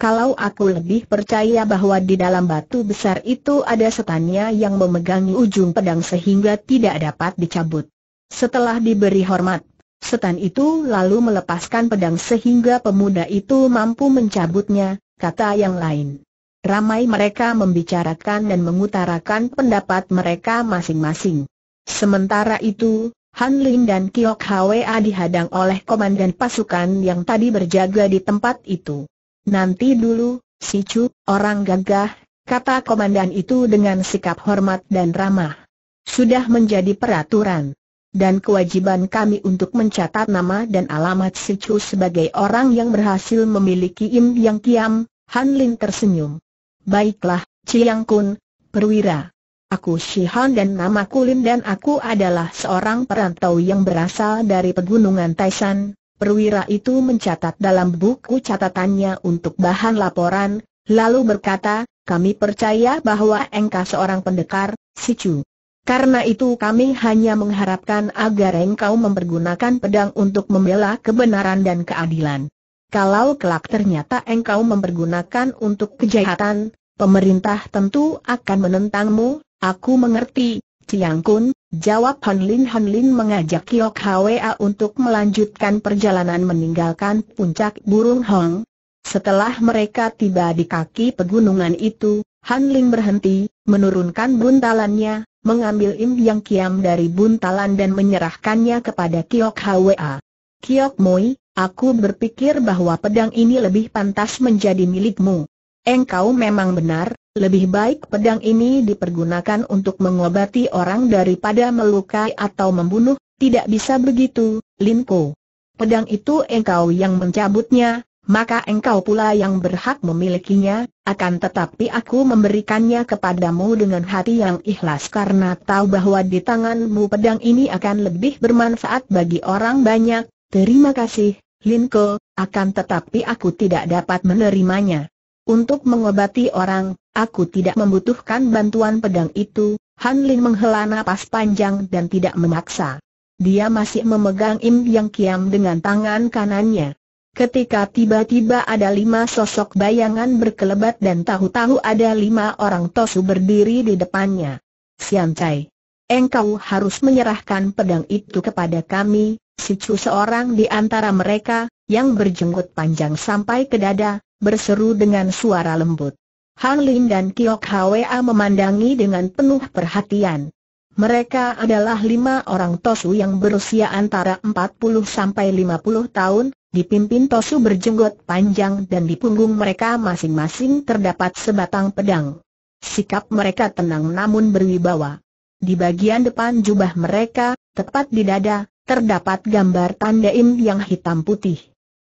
S1: Kalau aku lebih percaya bahwa di dalam batu besar itu ada setannya yang memegangi ujung pedang sehingga tidak dapat dicabut. Setelah diberi hormat, setan itu lalu melepaskan pedang sehingga pemuda itu mampu mencabutnya, kata yang lain. Ramai mereka membicarakan dan mengutarakan pendapat mereka masing-masing. Sementara itu, Han Lin dan Kiok Hwa dihadang oleh komandan pasukan yang tadi berjaga di tempat itu. Nanti dulu, si Chu, orang gagah, kata komandan itu dengan sikap hormat dan ramah. Sudah menjadi peraturan dan kewajiban kami untuk mencatat nama dan alamat si Chu sebagai orang yang berhasil memiliki im yang kiam, Han Lin tersenyum. Baiklah, Chiang Kun, perwira. Aku Shi Han dan nama Lin dan aku adalah seorang perantau yang berasal dari pegunungan Taishan, Perwira itu mencatat dalam buku catatannya untuk bahan laporan, lalu berkata, kami percaya bahwa engkau seorang pendekar, si Chu. Karena itu kami hanya mengharapkan agar engkau mempergunakan pedang untuk membela kebenaran dan keadilan. Kalau kelak ternyata engkau mempergunakan untuk kejahatan, pemerintah tentu akan menentangmu, aku mengerti, Tiang Kun, jawab Han Lin Han Lin mengajak Kiok Hwa untuk melanjutkan perjalanan meninggalkan puncak burung Hong. Setelah mereka tiba di kaki pegunungan itu, Han Lin berhenti, menurunkan buntalannya, mengambil Im Yang Kiam dari buntalan dan menyerahkannya kepada Kiok Hwa. Kiok Moi, aku berpikir bahwa pedang ini lebih pantas menjadi milikmu engkau memang benar, lebih baik pedang ini dipergunakan untuk mengobati orang daripada melukai atau membunuh, tidak bisa begitu, Linko. Pedang itu engkau yang mencabutnya, maka engkau pula yang berhak memilikinya, akan tetapi aku memberikannya kepadamu dengan hati yang ikhlas karena tahu bahwa di tanganmu pedang ini akan lebih bermanfaat bagi orang banyak, terima kasih, Linko, akan tetapi aku tidak dapat menerimanya. Untuk mengobati orang, aku tidak membutuhkan bantuan pedang itu, Han Lin menghela nafas panjang dan tidak memaksa. Dia masih memegang Im Yang Kiam dengan tangan kanannya. Ketika tiba-tiba ada lima sosok bayangan berkelebat dan tahu-tahu ada lima orang tosu berdiri di depannya. Sian Cai, engkau harus menyerahkan pedang itu kepada kami, si Chu seorang di antara mereka, yang berjenggot panjang sampai ke dada, berseru dengan suara lembut. Han Lin dan Kiok Hwa memandangi dengan penuh perhatian. Mereka adalah lima orang Tosu yang berusia antara 40 sampai 50 tahun, dipimpin Tosu berjenggot panjang dan di punggung mereka masing-masing terdapat sebatang pedang. Sikap mereka tenang namun berwibawa. Di bagian depan jubah mereka, tepat di dada, terdapat gambar tanda Im yang hitam putih.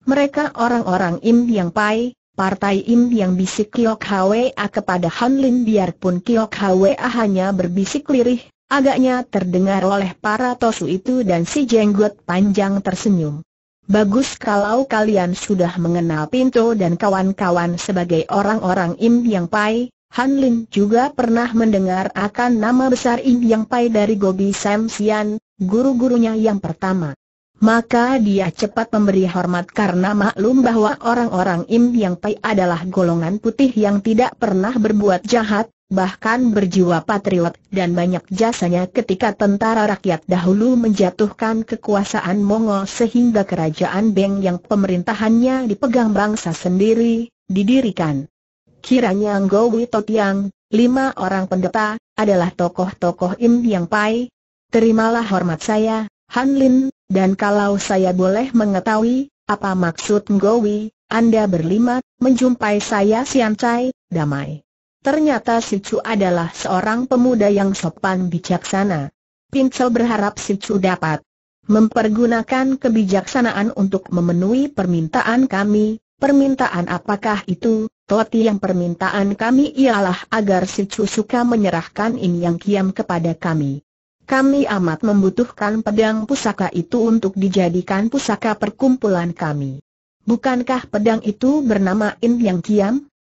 S1: Mereka orang-orang Im yang Pai, Partai Im yang bisik Kiok Hwa kepada Han Lin biarpun Kiok Hwa hanya berbisik lirih, agaknya terdengar oleh para tosu itu dan si jenggot panjang tersenyum. Bagus kalau kalian sudah mengenal Pinto dan kawan-kawan sebagai orang-orang Im yang pai, Han Lin juga pernah mendengar akan nama besar Im yang pai dari Gobi Sam Sian, guru-gurunya yang pertama maka dia cepat memberi hormat karena maklum bahwa orang-orang Im Yang Pai adalah golongan putih yang tidak pernah berbuat jahat, bahkan berjiwa patriot dan banyak jasanya ketika tentara rakyat dahulu menjatuhkan kekuasaan Mongol sehingga kerajaan Beng yang pemerintahannya dipegang bangsa sendiri, didirikan. Kiranya Ngowi Totiang, lima orang pendeta, adalah tokoh-tokoh Im Yang Pai. Terimalah hormat saya, Han Lin, dan kalau saya boleh mengetahui, apa maksud Ngowi, Anda berlima, menjumpai saya Sian Chai, damai. Ternyata si Chu adalah seorang pemuda yang sopan bijaksana. Pincel berharap si Chu dapat mempergunakan kebijaksanaan untuk memenuhi permintaan kami. Permintaan apakah itu, Toti yang permintaan kami ialah agar si Chu suka menyerahkan Im Yang Kiam kepada kami. Kami amat membutuhkan pedang pusaka itu untuk dijadikan pusaka perkumpulan kami. Bukankah pedang itu bernama In Yang Kiam?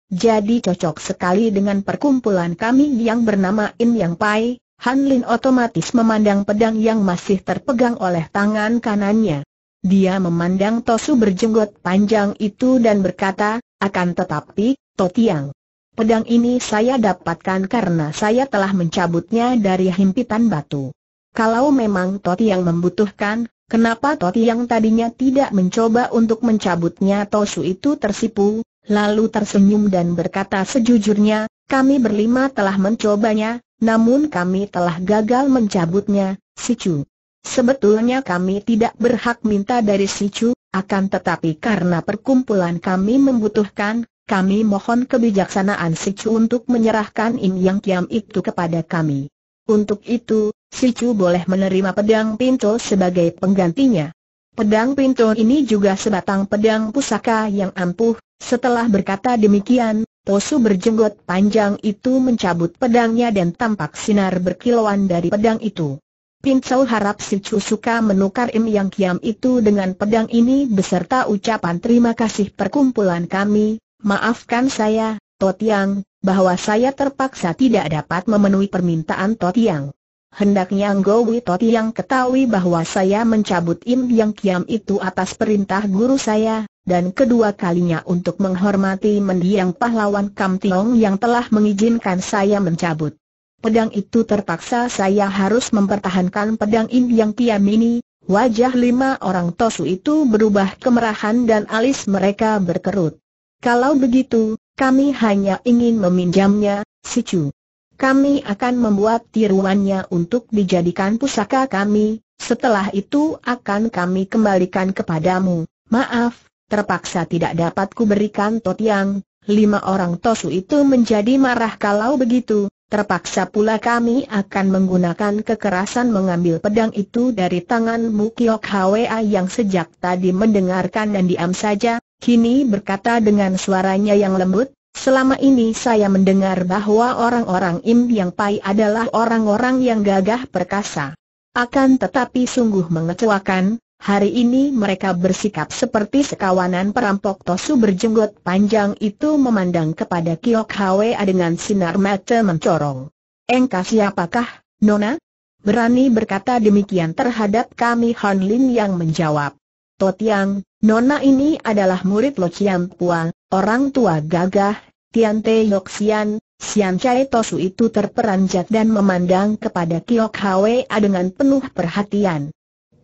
S1: Jadi cocok sekali dengan perkumpulan kami yang bernama In Yang Pai, Han Lin otomatis memandang pedang yang masih terpegang oleh tangan kanannya. Dia memandang Tosu berjenggot panjang itu dan berkata, akan tetapi, Totiang, Pedang ini saya dapatkan karena saya telah mencabutnya dari himpitan batu. Kalau memang Toti yang membutuhkan, kenapa Toti yang tadinya tidak mencoba untuk mencabutnya Tosu itu tersipu, lalu tersenyum dan berkata sejujurnya, kami berlima telah mencobanya, namun kami telah gagal mencabutnya, Sicu. Sebetulnya kami tidak berhak minta dari Sicu, akan tetapi karena perkumpulan kami membutuhkan, kami mohon kebijaksanaan si Chu untuk menyerahkan Im Yang Kiam itu kepada kami. Untuk itu, si Chu boleh menerima pedang pintu sebagai penggantinya. Pedang pintu ini juga sebatang pedang pusaka yang ampuh, setelah berkata demikian, Tosu berjenggot panjang itu mencabut pedangnya dan tampak sinar berkilauan dari pedang itu. Pincau harap si Chu suka menukar Im Yang Kiam itu dengan pedang ini beserta ucapan terima kasih perkumpulan kami, Maafkan saya, Totiang, bahwa saya terpaksa tidak dapat memenuhi permintaan Totiang. Hendaknya Nggowi Totiang ketahui bahwa saya mencabut Im Yang Kiam itu atas perintah guru saya, dan kedua kalinya untuk menghormati mendiang pahlawan Kam Tiong yang telah mengizinkan saya mencabut. Pedang itu terpaksa saya harus mempertahankan pedang Im Yang Kiam ini, wajah lima orang Tosu itu berubah kemerahan dan alis mereka berkerut. Kalau begitu, kami hanya ingin meminjamnya, si Chu. Kami akan membuat tiruannya untuk dijadikan pusaka kami, setelah itu akan kami kembalikan kepadamu. Maaf, terpaksa tidak dapat kuberikan tot yang, Lima orang Tosu itu menjadi marah kalau begitu, Terpaksa pula kami akan menggunakan kekerasan mengambil pedang itu dari tangan Mukiok Hwa yang sejak tadi mendengarkan dan diam saja, Kini berkata dengan suaranya yang lembut, Selama ini saya mendengar bahwa orang-orang Im Yang Pai adalah orang-orang yang gagah perkasa. Akan tetapi sungguh mengecewakan, hari ini mereka bersikap seperti sekawanan perampok Tosu berjenggot panjang itu memandang kepada Kiok Hwa dengan sinar mata mencorong. Engkau siapakah, Nona? Berani berkata demikian terhadap kami Han Lin yang menjawab. Totiang, Nona ini adalah murid Lo Chiam Pua, orang tua gagah, Tian Te Yok Sian, Sian Chai Tosu itu terperanjat dan memandang kepada Kiok Hwa dengan penuh perhatian.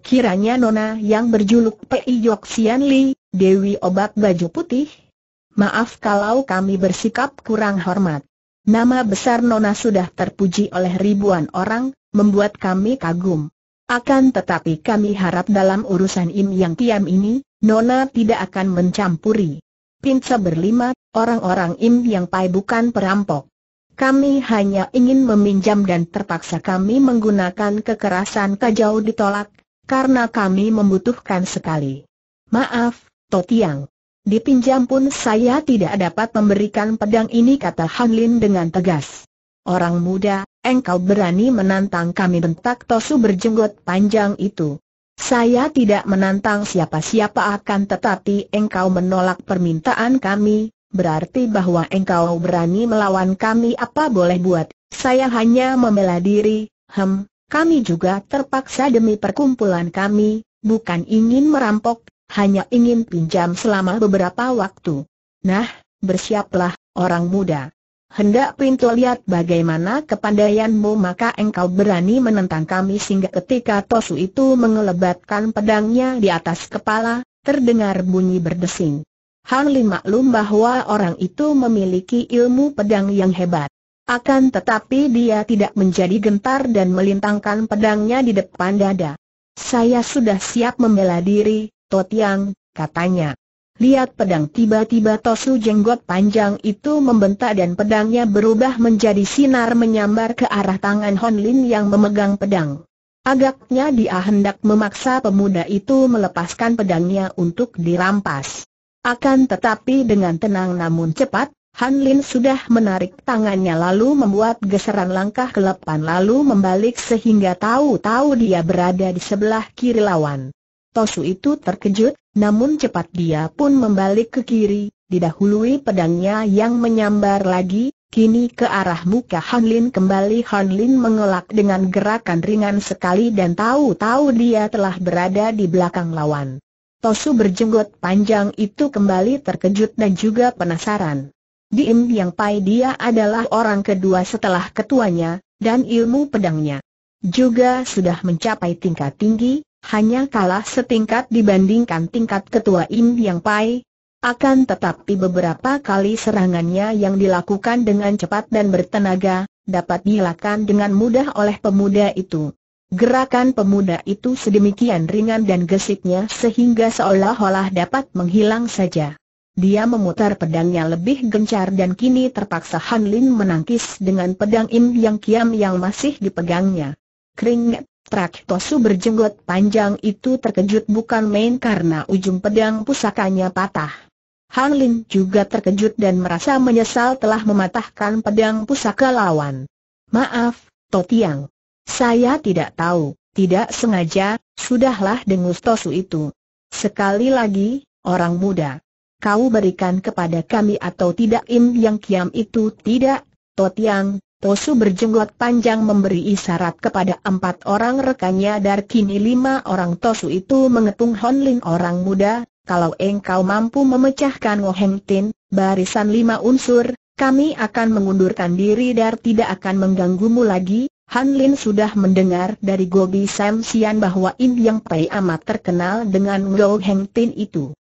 S1: Kiranya Nona yang berjuluk Pei Yok Sian Li, Dewi Obat Baju Putih? Maaf kalau kami bersikap kurang hormat. Nama besar Nona sudah terpuji oleh ribuan orang, membuat kami kagum. Akan tetapi kami harap dalam urusan Im yang Kiam ini, Nona tidak akan mencampuri. Pinsa berlima, orang-orang Im yang Pai bukan perampok. Kami hanya ingin meminjam dan terpaksa kami menggunakan kekerasan kajau ditolak, karena kami membutuhkan sekali. Maaf, Totiang. Dipinjam pun saya tidak dapat memberikan pedang ini kata Hanlin dengan tegas. Orang muda, Engkau berani menantang kami bentak Tosu berjenggot panjang itu. Saya tidak menantang siapa-siapa akan tetapi engkau menolak permintaan kami, berarti bahwa engkau berani melawan kami apa boleh buat, saya hanya membela diri, hem, kami juga terpaksa demi perkumpulan kami, bukan ingin merampok, hanya ingin pinjam selama beberapa waktu. Nah, bersiaplah, orang muda hendak pintu lihat bagaimana kepandaianmu maka engkau berani menentang kami sehingga ketika Tosu itu mengelebatkan pedangnya di atas kepala, terdengar bunyi berdesing. Han Lin maklum bahwa orang itu memiliki ilmu pedang yang hebat. Akan tetapi dia tidak menjadi gentar dan melintangkan pedangnya di depan dada. Saya sudah siap membela diri, Totiang, katanya. Lihat pedang tiba-tiba tosu jenggot panjang itu membentak dan pedangnya berubah menjadi sinar menyambar ke arah tangan Hon Lin yang memegang pedang. Agaknya dia hendak memaksa pemuda itu melepaskan pedangnya untuk dirampas. Akan tetapi dengan tenang namun cepat, Han Lin sudah menarik tangannya lalu membuat geseran langkah ke depan lalu membalik sehingga tahu-tahu dia berada di sebelah kiri lawan. Tosu itu terkejut, namun cepat dia pun membalik ke kiri, didahului pedangnya yang menyambar lagi, kini ke arah muka Han kembali Han mengelak dengan gerakan ringan sekali dan tahu-tahu dia telah berada di belakang lawan. Tosu berjenggot panjang itu kembali terkejut dan juga penasaran. Di Im Yang Pai dia adalah orang kedua setelah ketuanya, dan ilmu pedangnya juga sudah mencapai tingkat tinggi, hanya kalah setingkat dibandingkan tingkat ketua Im Yang Pai. Akan tetapi beberapa kali serangannya yang dilakukan dengan cepat dan bertenaga, dapat dilakukan dengan mudah oleh pemuda itu. Gerakan pemuda itu sedemikian ringan dan gesitnya sehingga seolah-olah dapat menghilang saja. Dia memutar pedangnya lebih gencar dan kini terpaksa Han Lin menangkis dengan pedang Im Yang Kiam yang masih dipegangnya. Keringat Tosu berjenggot panjang itu terkejut bukan main karena ujung pedang pusakanya patah. Han Lin juga terkejut dan merasa menyesal telah mematahkan pedang pusaka lawan. Maaf, Totiang. Saya tidak tahu, tidak sengaja, sudahlah dengus Tosu itu. Sekali lagi, orang muda. Kau berikan kepada kami atau tidak Im Yang Kiam itu tidak, Totiang, Tosu berjenggot panjang memberi isyarat kepada empat orang rekannya dan kini lima orang Tosu itu mengetung Honlin orang muda, kalau engkau mampu memecahkan Woheng Tin, barisan lima unsur, kami akan mengundurkan diri dan tidak akan mengganggumu lagi, Han Lin sudah mendengar dari Gobi Sam Sian bahwa In Yang Pei amat terkenal dengan Go Heng Tin itu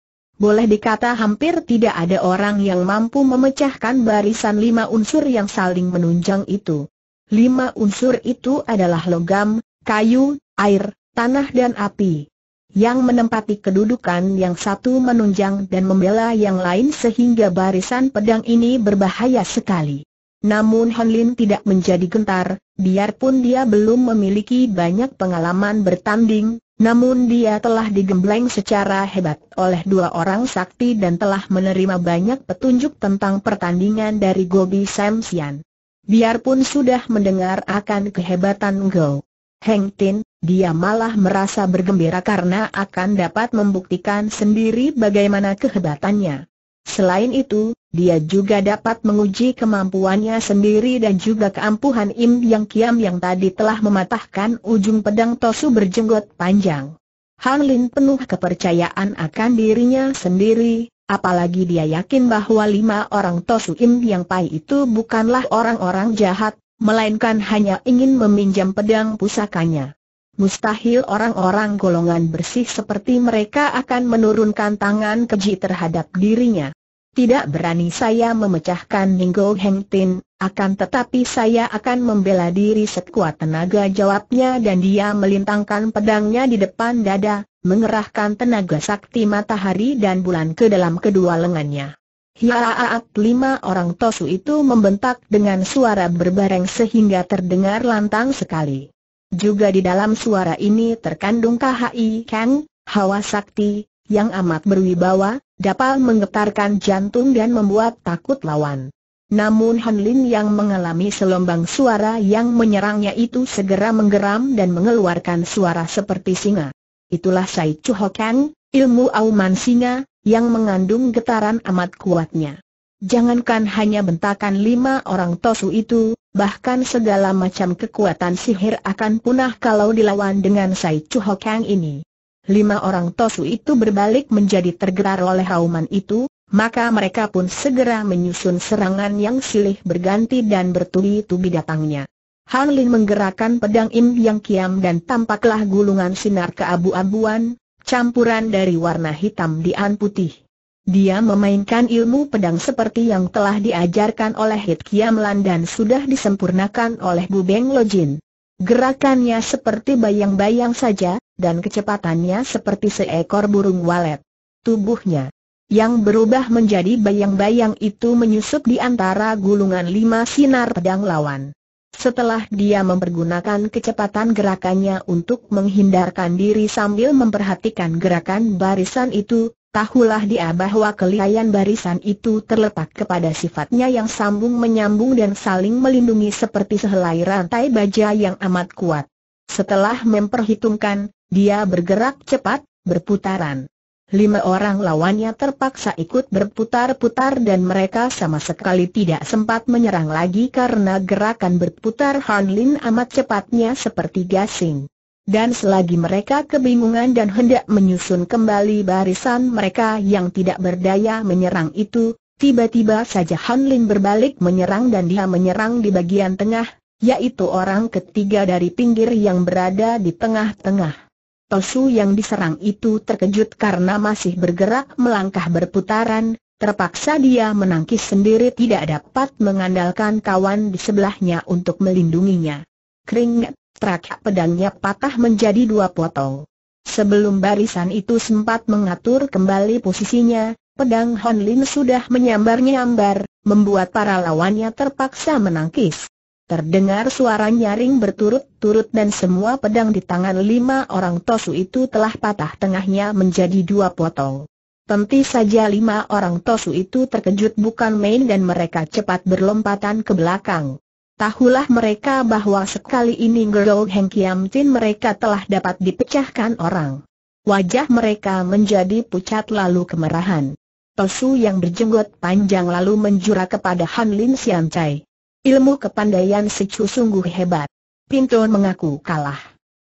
S1: boleh dikata hampir tidak ada orang yang mampu memecahkan barisan lima unsur yang saling menunjang itu. Lima unsur itu adalah logam, kayu, air, tanah dan api. Yang menempati kedudukan yang satu menunjang dan membela yang lain sehingga barisan pedang ini berbahaya sekali. Namun Honlin tidak menjadi gentar, biarpun dia belum memiliki banyak pengalaman bertanding, namun dia telah digembleng secara hebat oleh dua orang sakti dan telah menerima banyak petunjuk tentang pertandingan dari Gobi Samsian. Biarpun sudah mendengar akan kehebatan Go Heng Tin, dia malah merasa bergembira karena akan dapat membuktikan sendiri bagaimana kehebatannya. Selain itu, dia juga dapat menguji kemampuannya sendiri dan juga keampuhan Im Yang Kiam yang tadi telah mematahkan ujung pedang Tosu berjenggot panjang. Han Lin penuh kepercayaan akan dirinya sendiri, apalagi dia yakin bahwa lima orang Tosu Im Yang Pai itu bukanlah orang-orang jahat, melainkan hanya ingin meminjam pedang pusakanya. Mustahil orang-orang golongan bersih seperti mereka akan menurunkan tangan keji terhadap dirinya. Tidak berani saya memecahkan Ninggo Heng Tin, akan tetapi saya akan membela diri sekuat tenaga jawabnya dan dia melintangkan pedangnya di depan dada, mengerahkan tenaga sakti matahari dan bulan ke dalam kedua lengannya. Hiaaat lima orang tosu itu membentak dengan suara berbareng sehingga terdengar lantang sekali. Juga di dalam suara ini terkandung KHI Kang, hawa sakti, yang amat berwibawa, dapat menggetarkan jantung dan membuat takut lawan. Namun Han Lin yang mengalami selombang suara yang menyerangnya itu segera menggeram dan mengeluarkan suara seperti singa. Itulah Sai Chu Hokang, ilmu auman singa, yang mengandung getaran amat kuatnya. Jangankan hanya bentakan lima orang tosu itu, bahkan segala macam kekuatan sihir akan punah kalau dilawan dengan Sai Chu Hokang ini. Lima orang Tosu itu berbalik menjadi tergerak oleh Hauman itu, maka mereka pun segera menyusun serangan yang silih berganti dan bertubi-tubi datangnya. Han Lin menggerakkan pedang Im Yang Kiam dan tampaklah gulungan sinar keabu-abuan, campuran dari warna hitam dan putih. Dia memainkan ilmu pedang seperti yang telah diajarkan oleh Hit Kiam Lan dan sudah disempurnakan oleh Bu Beng Lojin. Gerakannya seperti bayang-bayang saja, dan kecepatannya seperti seekor burung walet. Tubuhnya yang berubah menjadi bayang-bayang itu menyusup di antara gulungan lima sinar pedang lawan. Setelah dia mempergunakan kecepatan gerakannya untuk menghindarkan diri sambil memperhatikan gerakan barisan itu, Tahulah dia bahwa kelihayan barisan itu terletak kepada sifatnya yang sambung menyambung dan saling melindungi seperti sehelai rantai baja yang amat kuat. Setelah memperhitungkan, dia bergerak cepat, berputaran. Lima orang lawannya terpaksa ikut berputar-putar dan mereka sama sekali tidak sempat menyerang lagi karena gerakan berputar Hanlin amat cepatnya seperti gasing. Dan selagi mereka kebingungan dan hendak menyusun kembali barisan mereka yang tidak berdaya menyerang itu, tiba-tiba saja Han Lin berbalik menyerang dan dia menyerang di bagian tengah, yaitu orang ketiga dari pinggir yang berada di tengah-tengah. Tosu yang diserang itu terkejut karena masih bergerak melangkah berputaran, terpaksa dia menangkis sendiri tidak dapat mengandalkan kawan di sebelahnya untuk melindunginya. Keringat trak pedangnya patah menjadi dua potong. Sebelum barisan itu sempat mengatur kembali posisinya, pedang Lin sudah menyambar-nyambar, membuat para lawannya terpaksa menangkis. Terdengar suara nyaring berturut-turut dan semua pedang di tangan lima orang Tosu itu telah patah tengahnya menjadi dua potong. Tentu saja lima orang Tosu itu terkejut bukan main dan mereka cepat berlompatan ke belakang. Tahulah mereka bahwa sekali ini Gerol Heng Kiam Tin mereka telah dapat dipecahkan orang. Wajah mereka menjadi pucat lalu kemerahan. Tosu yang berjenggot panjang lalu menjura kepada Han Lin Sian Chai. Ilmu kepandaian Sichu sungguh hebat. Pinton mengaku kalah.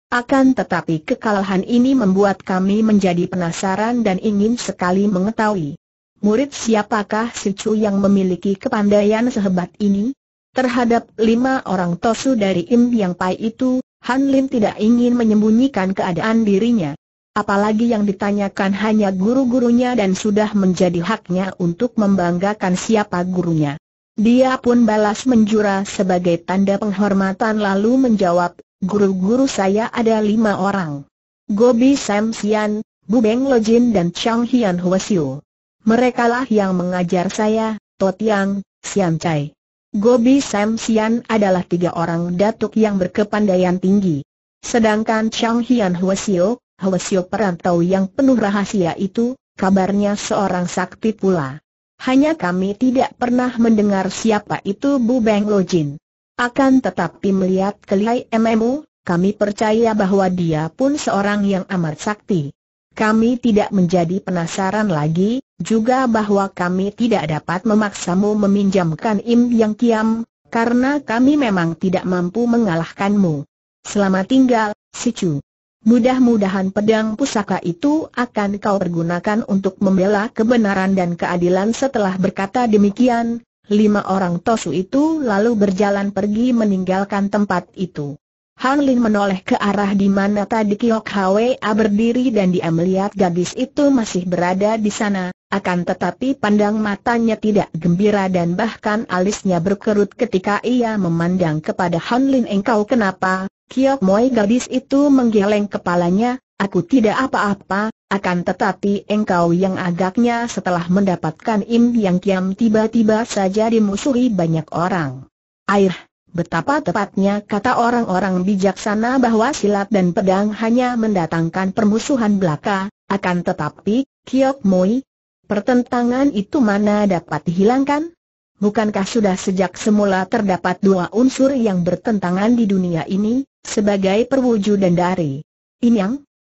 S1: Akan tetapi kekalahan ini membuat kami menjadi penasaran dan ingin sekali mengetahui. Murid siapakah Sichu yang memiliki kepandaian sehebat ini? Terhadap lima orang tosu dari Im Yang Pai itu, Han Lin tidak ingin menyembunyikan keadaan dirinya. Apalagi yang ditanyakan hanya guru-gurunya dan sudah menjadi haknya untuk membanggakan siapa gurunya. Dia pun balas menjura sebagai tanda penghormatan lalu menjawab, guru-guru saya ada lima orang. Gobi Sam Sian, Bu Beng Lo Jin dan Chang Hian Hwasyu. Merekalah yang mengajar saya, Tot Yang, Siam Chai. Gobi Sam Sian adalah tiga orang datuk yang berkepandaian tinggi. Sedangkan Chang Hian Huasio, Huasio perantau yang penuh rahasia itu, kabarnya seorang sakti pula. Hanya kami tidak pernah mendengar siapa itu Bu Beng Lo Jin. Akan tetapi melihat kelihai MMU, kami percaya bahwa dia pun seorang yang amat sakti. Kami tidak menjadi penasaran lagi, juga bahwa kami tidak dapat memaksamu meminjamkan Im Yang Kiam, karena kami memang tidak mampu mengalahkanmu. Selamat tinggal, si Chu. Mudah-mudahan pedang pusaka itu akan kau pergunakan untuk membela kebenaran dan keadilan setelah berkata demikian, lima orang tosu itu lalu berjalan pergi meninggalkan tempat itu. Han Lin menoleh ke arah di mana tadi Kiok Hwa berdiri dan dia melihat gadis itu masih berada di sana, akan tetapi pandang matanya tidak gembira dan bahkan alisnya berkerut ketika ia memandang kepada Han Lin engkau kenapa? Kiok Moi gadis itu menggeleng kepalanya, aku tidak apa-apa, akan tetapi engkau yang agaknya setelah mendapatkan Im Yang Kiam tiba-tiba saja dimusuhi banyak orang. Air, Betapa tepatnya kata orang-orang bijaksana bahwa silat dan pedang hanya mendatangkan permusuhan belaka, akan tetapi, Kiok Moi, pertentangan itu mana dapat dihilangkan? Bukankah sudah sejak semula terdapat dua unsur yang bertentangan di dunia ini, sebagai perwujudan dari ini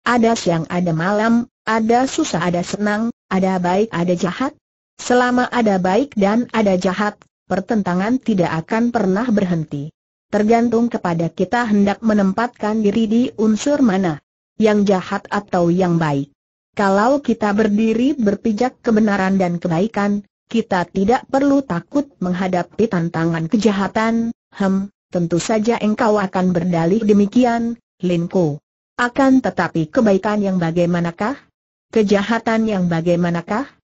S1: ada siang ada malam, ada susah ada senang, ada baik ada jahat? Selama ada baik dan ada jahat, pertentangan tidak akan pernah berhenti. Tergantung kepada kita hendak menempatkan diri di unsur mana, yang jahat atau yang baik. Kalau kita berdiri berpijak kebenaran dan kebaikan, kita tidak perlu takut menghadapi tantangan kejahatan, hem, tentu saja engkau akan berdalih demikian, Linko. Akan tetapi kebaikan yang bagaimanakah? Kejahatan yang bagaimanakah?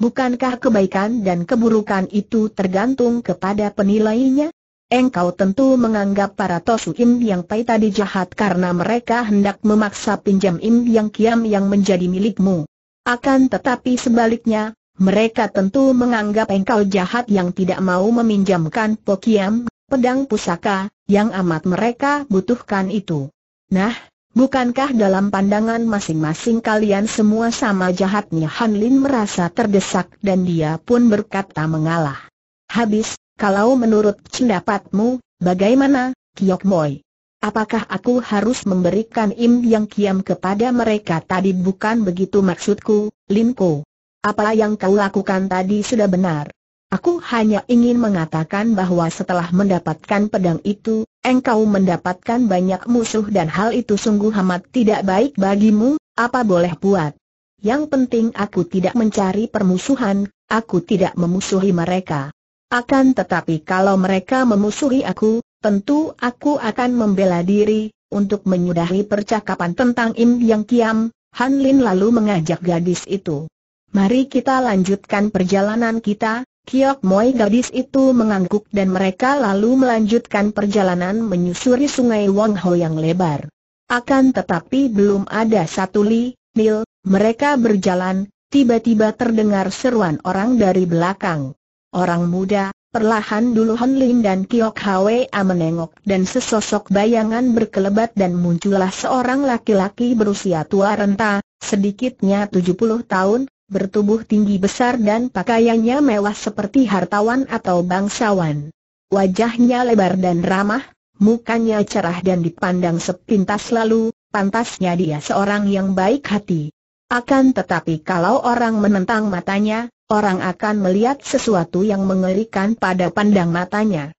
S1: Bukankah kebaikan dan keburukan itu tergantung kepada penilainya? Engkau tentu menganggap para Tosuim yang Pai tadi jahat karena mereka hendak memaksa pinjam Im yang Kiam yang menjadi milikmu. Akan tetapi sebaliknya, mereka tentu menganggap engkau jahat yang tidak mau meminjamkan Pokiam, pedang pusaka, yang amat mereka butuhkan itu. Nah, Bukankah dalam pandangan masing-masing kalian semua sama jahatnya Han Lin merasa terdesak dan dia pun berkata mengalah. Habis, kalau menurut pendapatmu, bagaimana, Kiyok Moi? Apakah aku harus memberikan im yang kiam kepada mereka tadi bukan begitu maksudku, Lin Ko? Apa yang kau lakukan tadi sudah benar. Aku hanya ingin mengatakan bahwa setelah mendapatkan pedang itu, engkau mendapatkan banyak musuh dan hal itu sungguh amat tidak baik bagimu, apa boleh buat. Yang penting aku tidak mencari permusuhan, aku tidak memusuhi mereka. Akan tetapi kalau mereka memusuhi aku, tentu aku akan membela diri, untuk menyudahi percakapan tentang Im Yang Kiam, Han Lin lalu mengajak gadis itu. Mari kita lanjutkan perjalanan kita, Kiok Moi gadis itu mengangguk dan mereka lalu melanjutkan perjalanan menyusuri sungai Wong Ho yang lebar. Akan tetapi belum ada satu li, mil, mereka berjalan, tiba-tiba terdengar seruan orang dari belakang. Orang muda, perlahan dulu Hon Lin dan Kiok A menengok dan sesosok bayangan berkelebat dan muncullah seorang laki-laki berusia tua renta, sedikitnya 70 tahun, bertubuh tinggi besar dan pakaiannya mewah seperti hartawan atau bangsawan. Wajahnya lebar dan ramah, mukanya cerah dan dipandang sepintas lalu, pantasnya dia seorang yang baik hati. Akan tetapi kalau orang menentang matanya, orang akan melihat sesuatu yang mengerikan pada pandang matanya.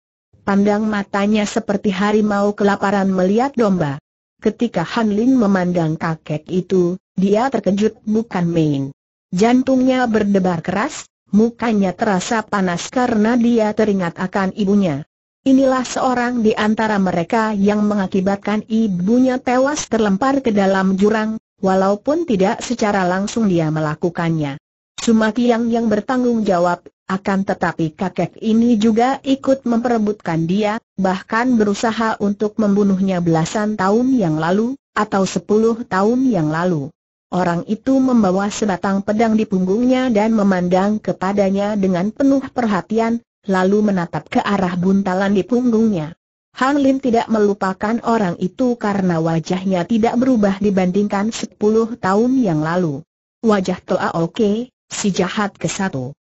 S1: Pandang matanya seperti harimau kelaparan melihat domba. Ketika Han Lin memandang kakek itu, dia terkejut bukan main. Jantungnya berdebar keras, mukanya terasa panas karena dia teringat akan ibunya. Inilah seorang di antara mereka yang mengakibatkan ibunya tewas terlempar ke dalam jurang, walaupun tidak secara langsung dia melakukannya. Sumatiang yang bertanggung jawab, akan tetapi kakek ini juga ikut memperebutkan dia, bahkan berusaha untuk membunuhnya belasan tahun yang lalu, atau sepuluh tahun yang lalu. Orang itu membawa sebatang pedang di punggungnya dan memandang kepadanya dengan penuh perhatian, lalu menatap ke arah buntalan di punggungnya. Han Lin tidak melupakan orang itu karena wajahnya tidak berubah dibandingkan 10 tahun yang lalu. Wajah Toa Oke, si jahat ke satu.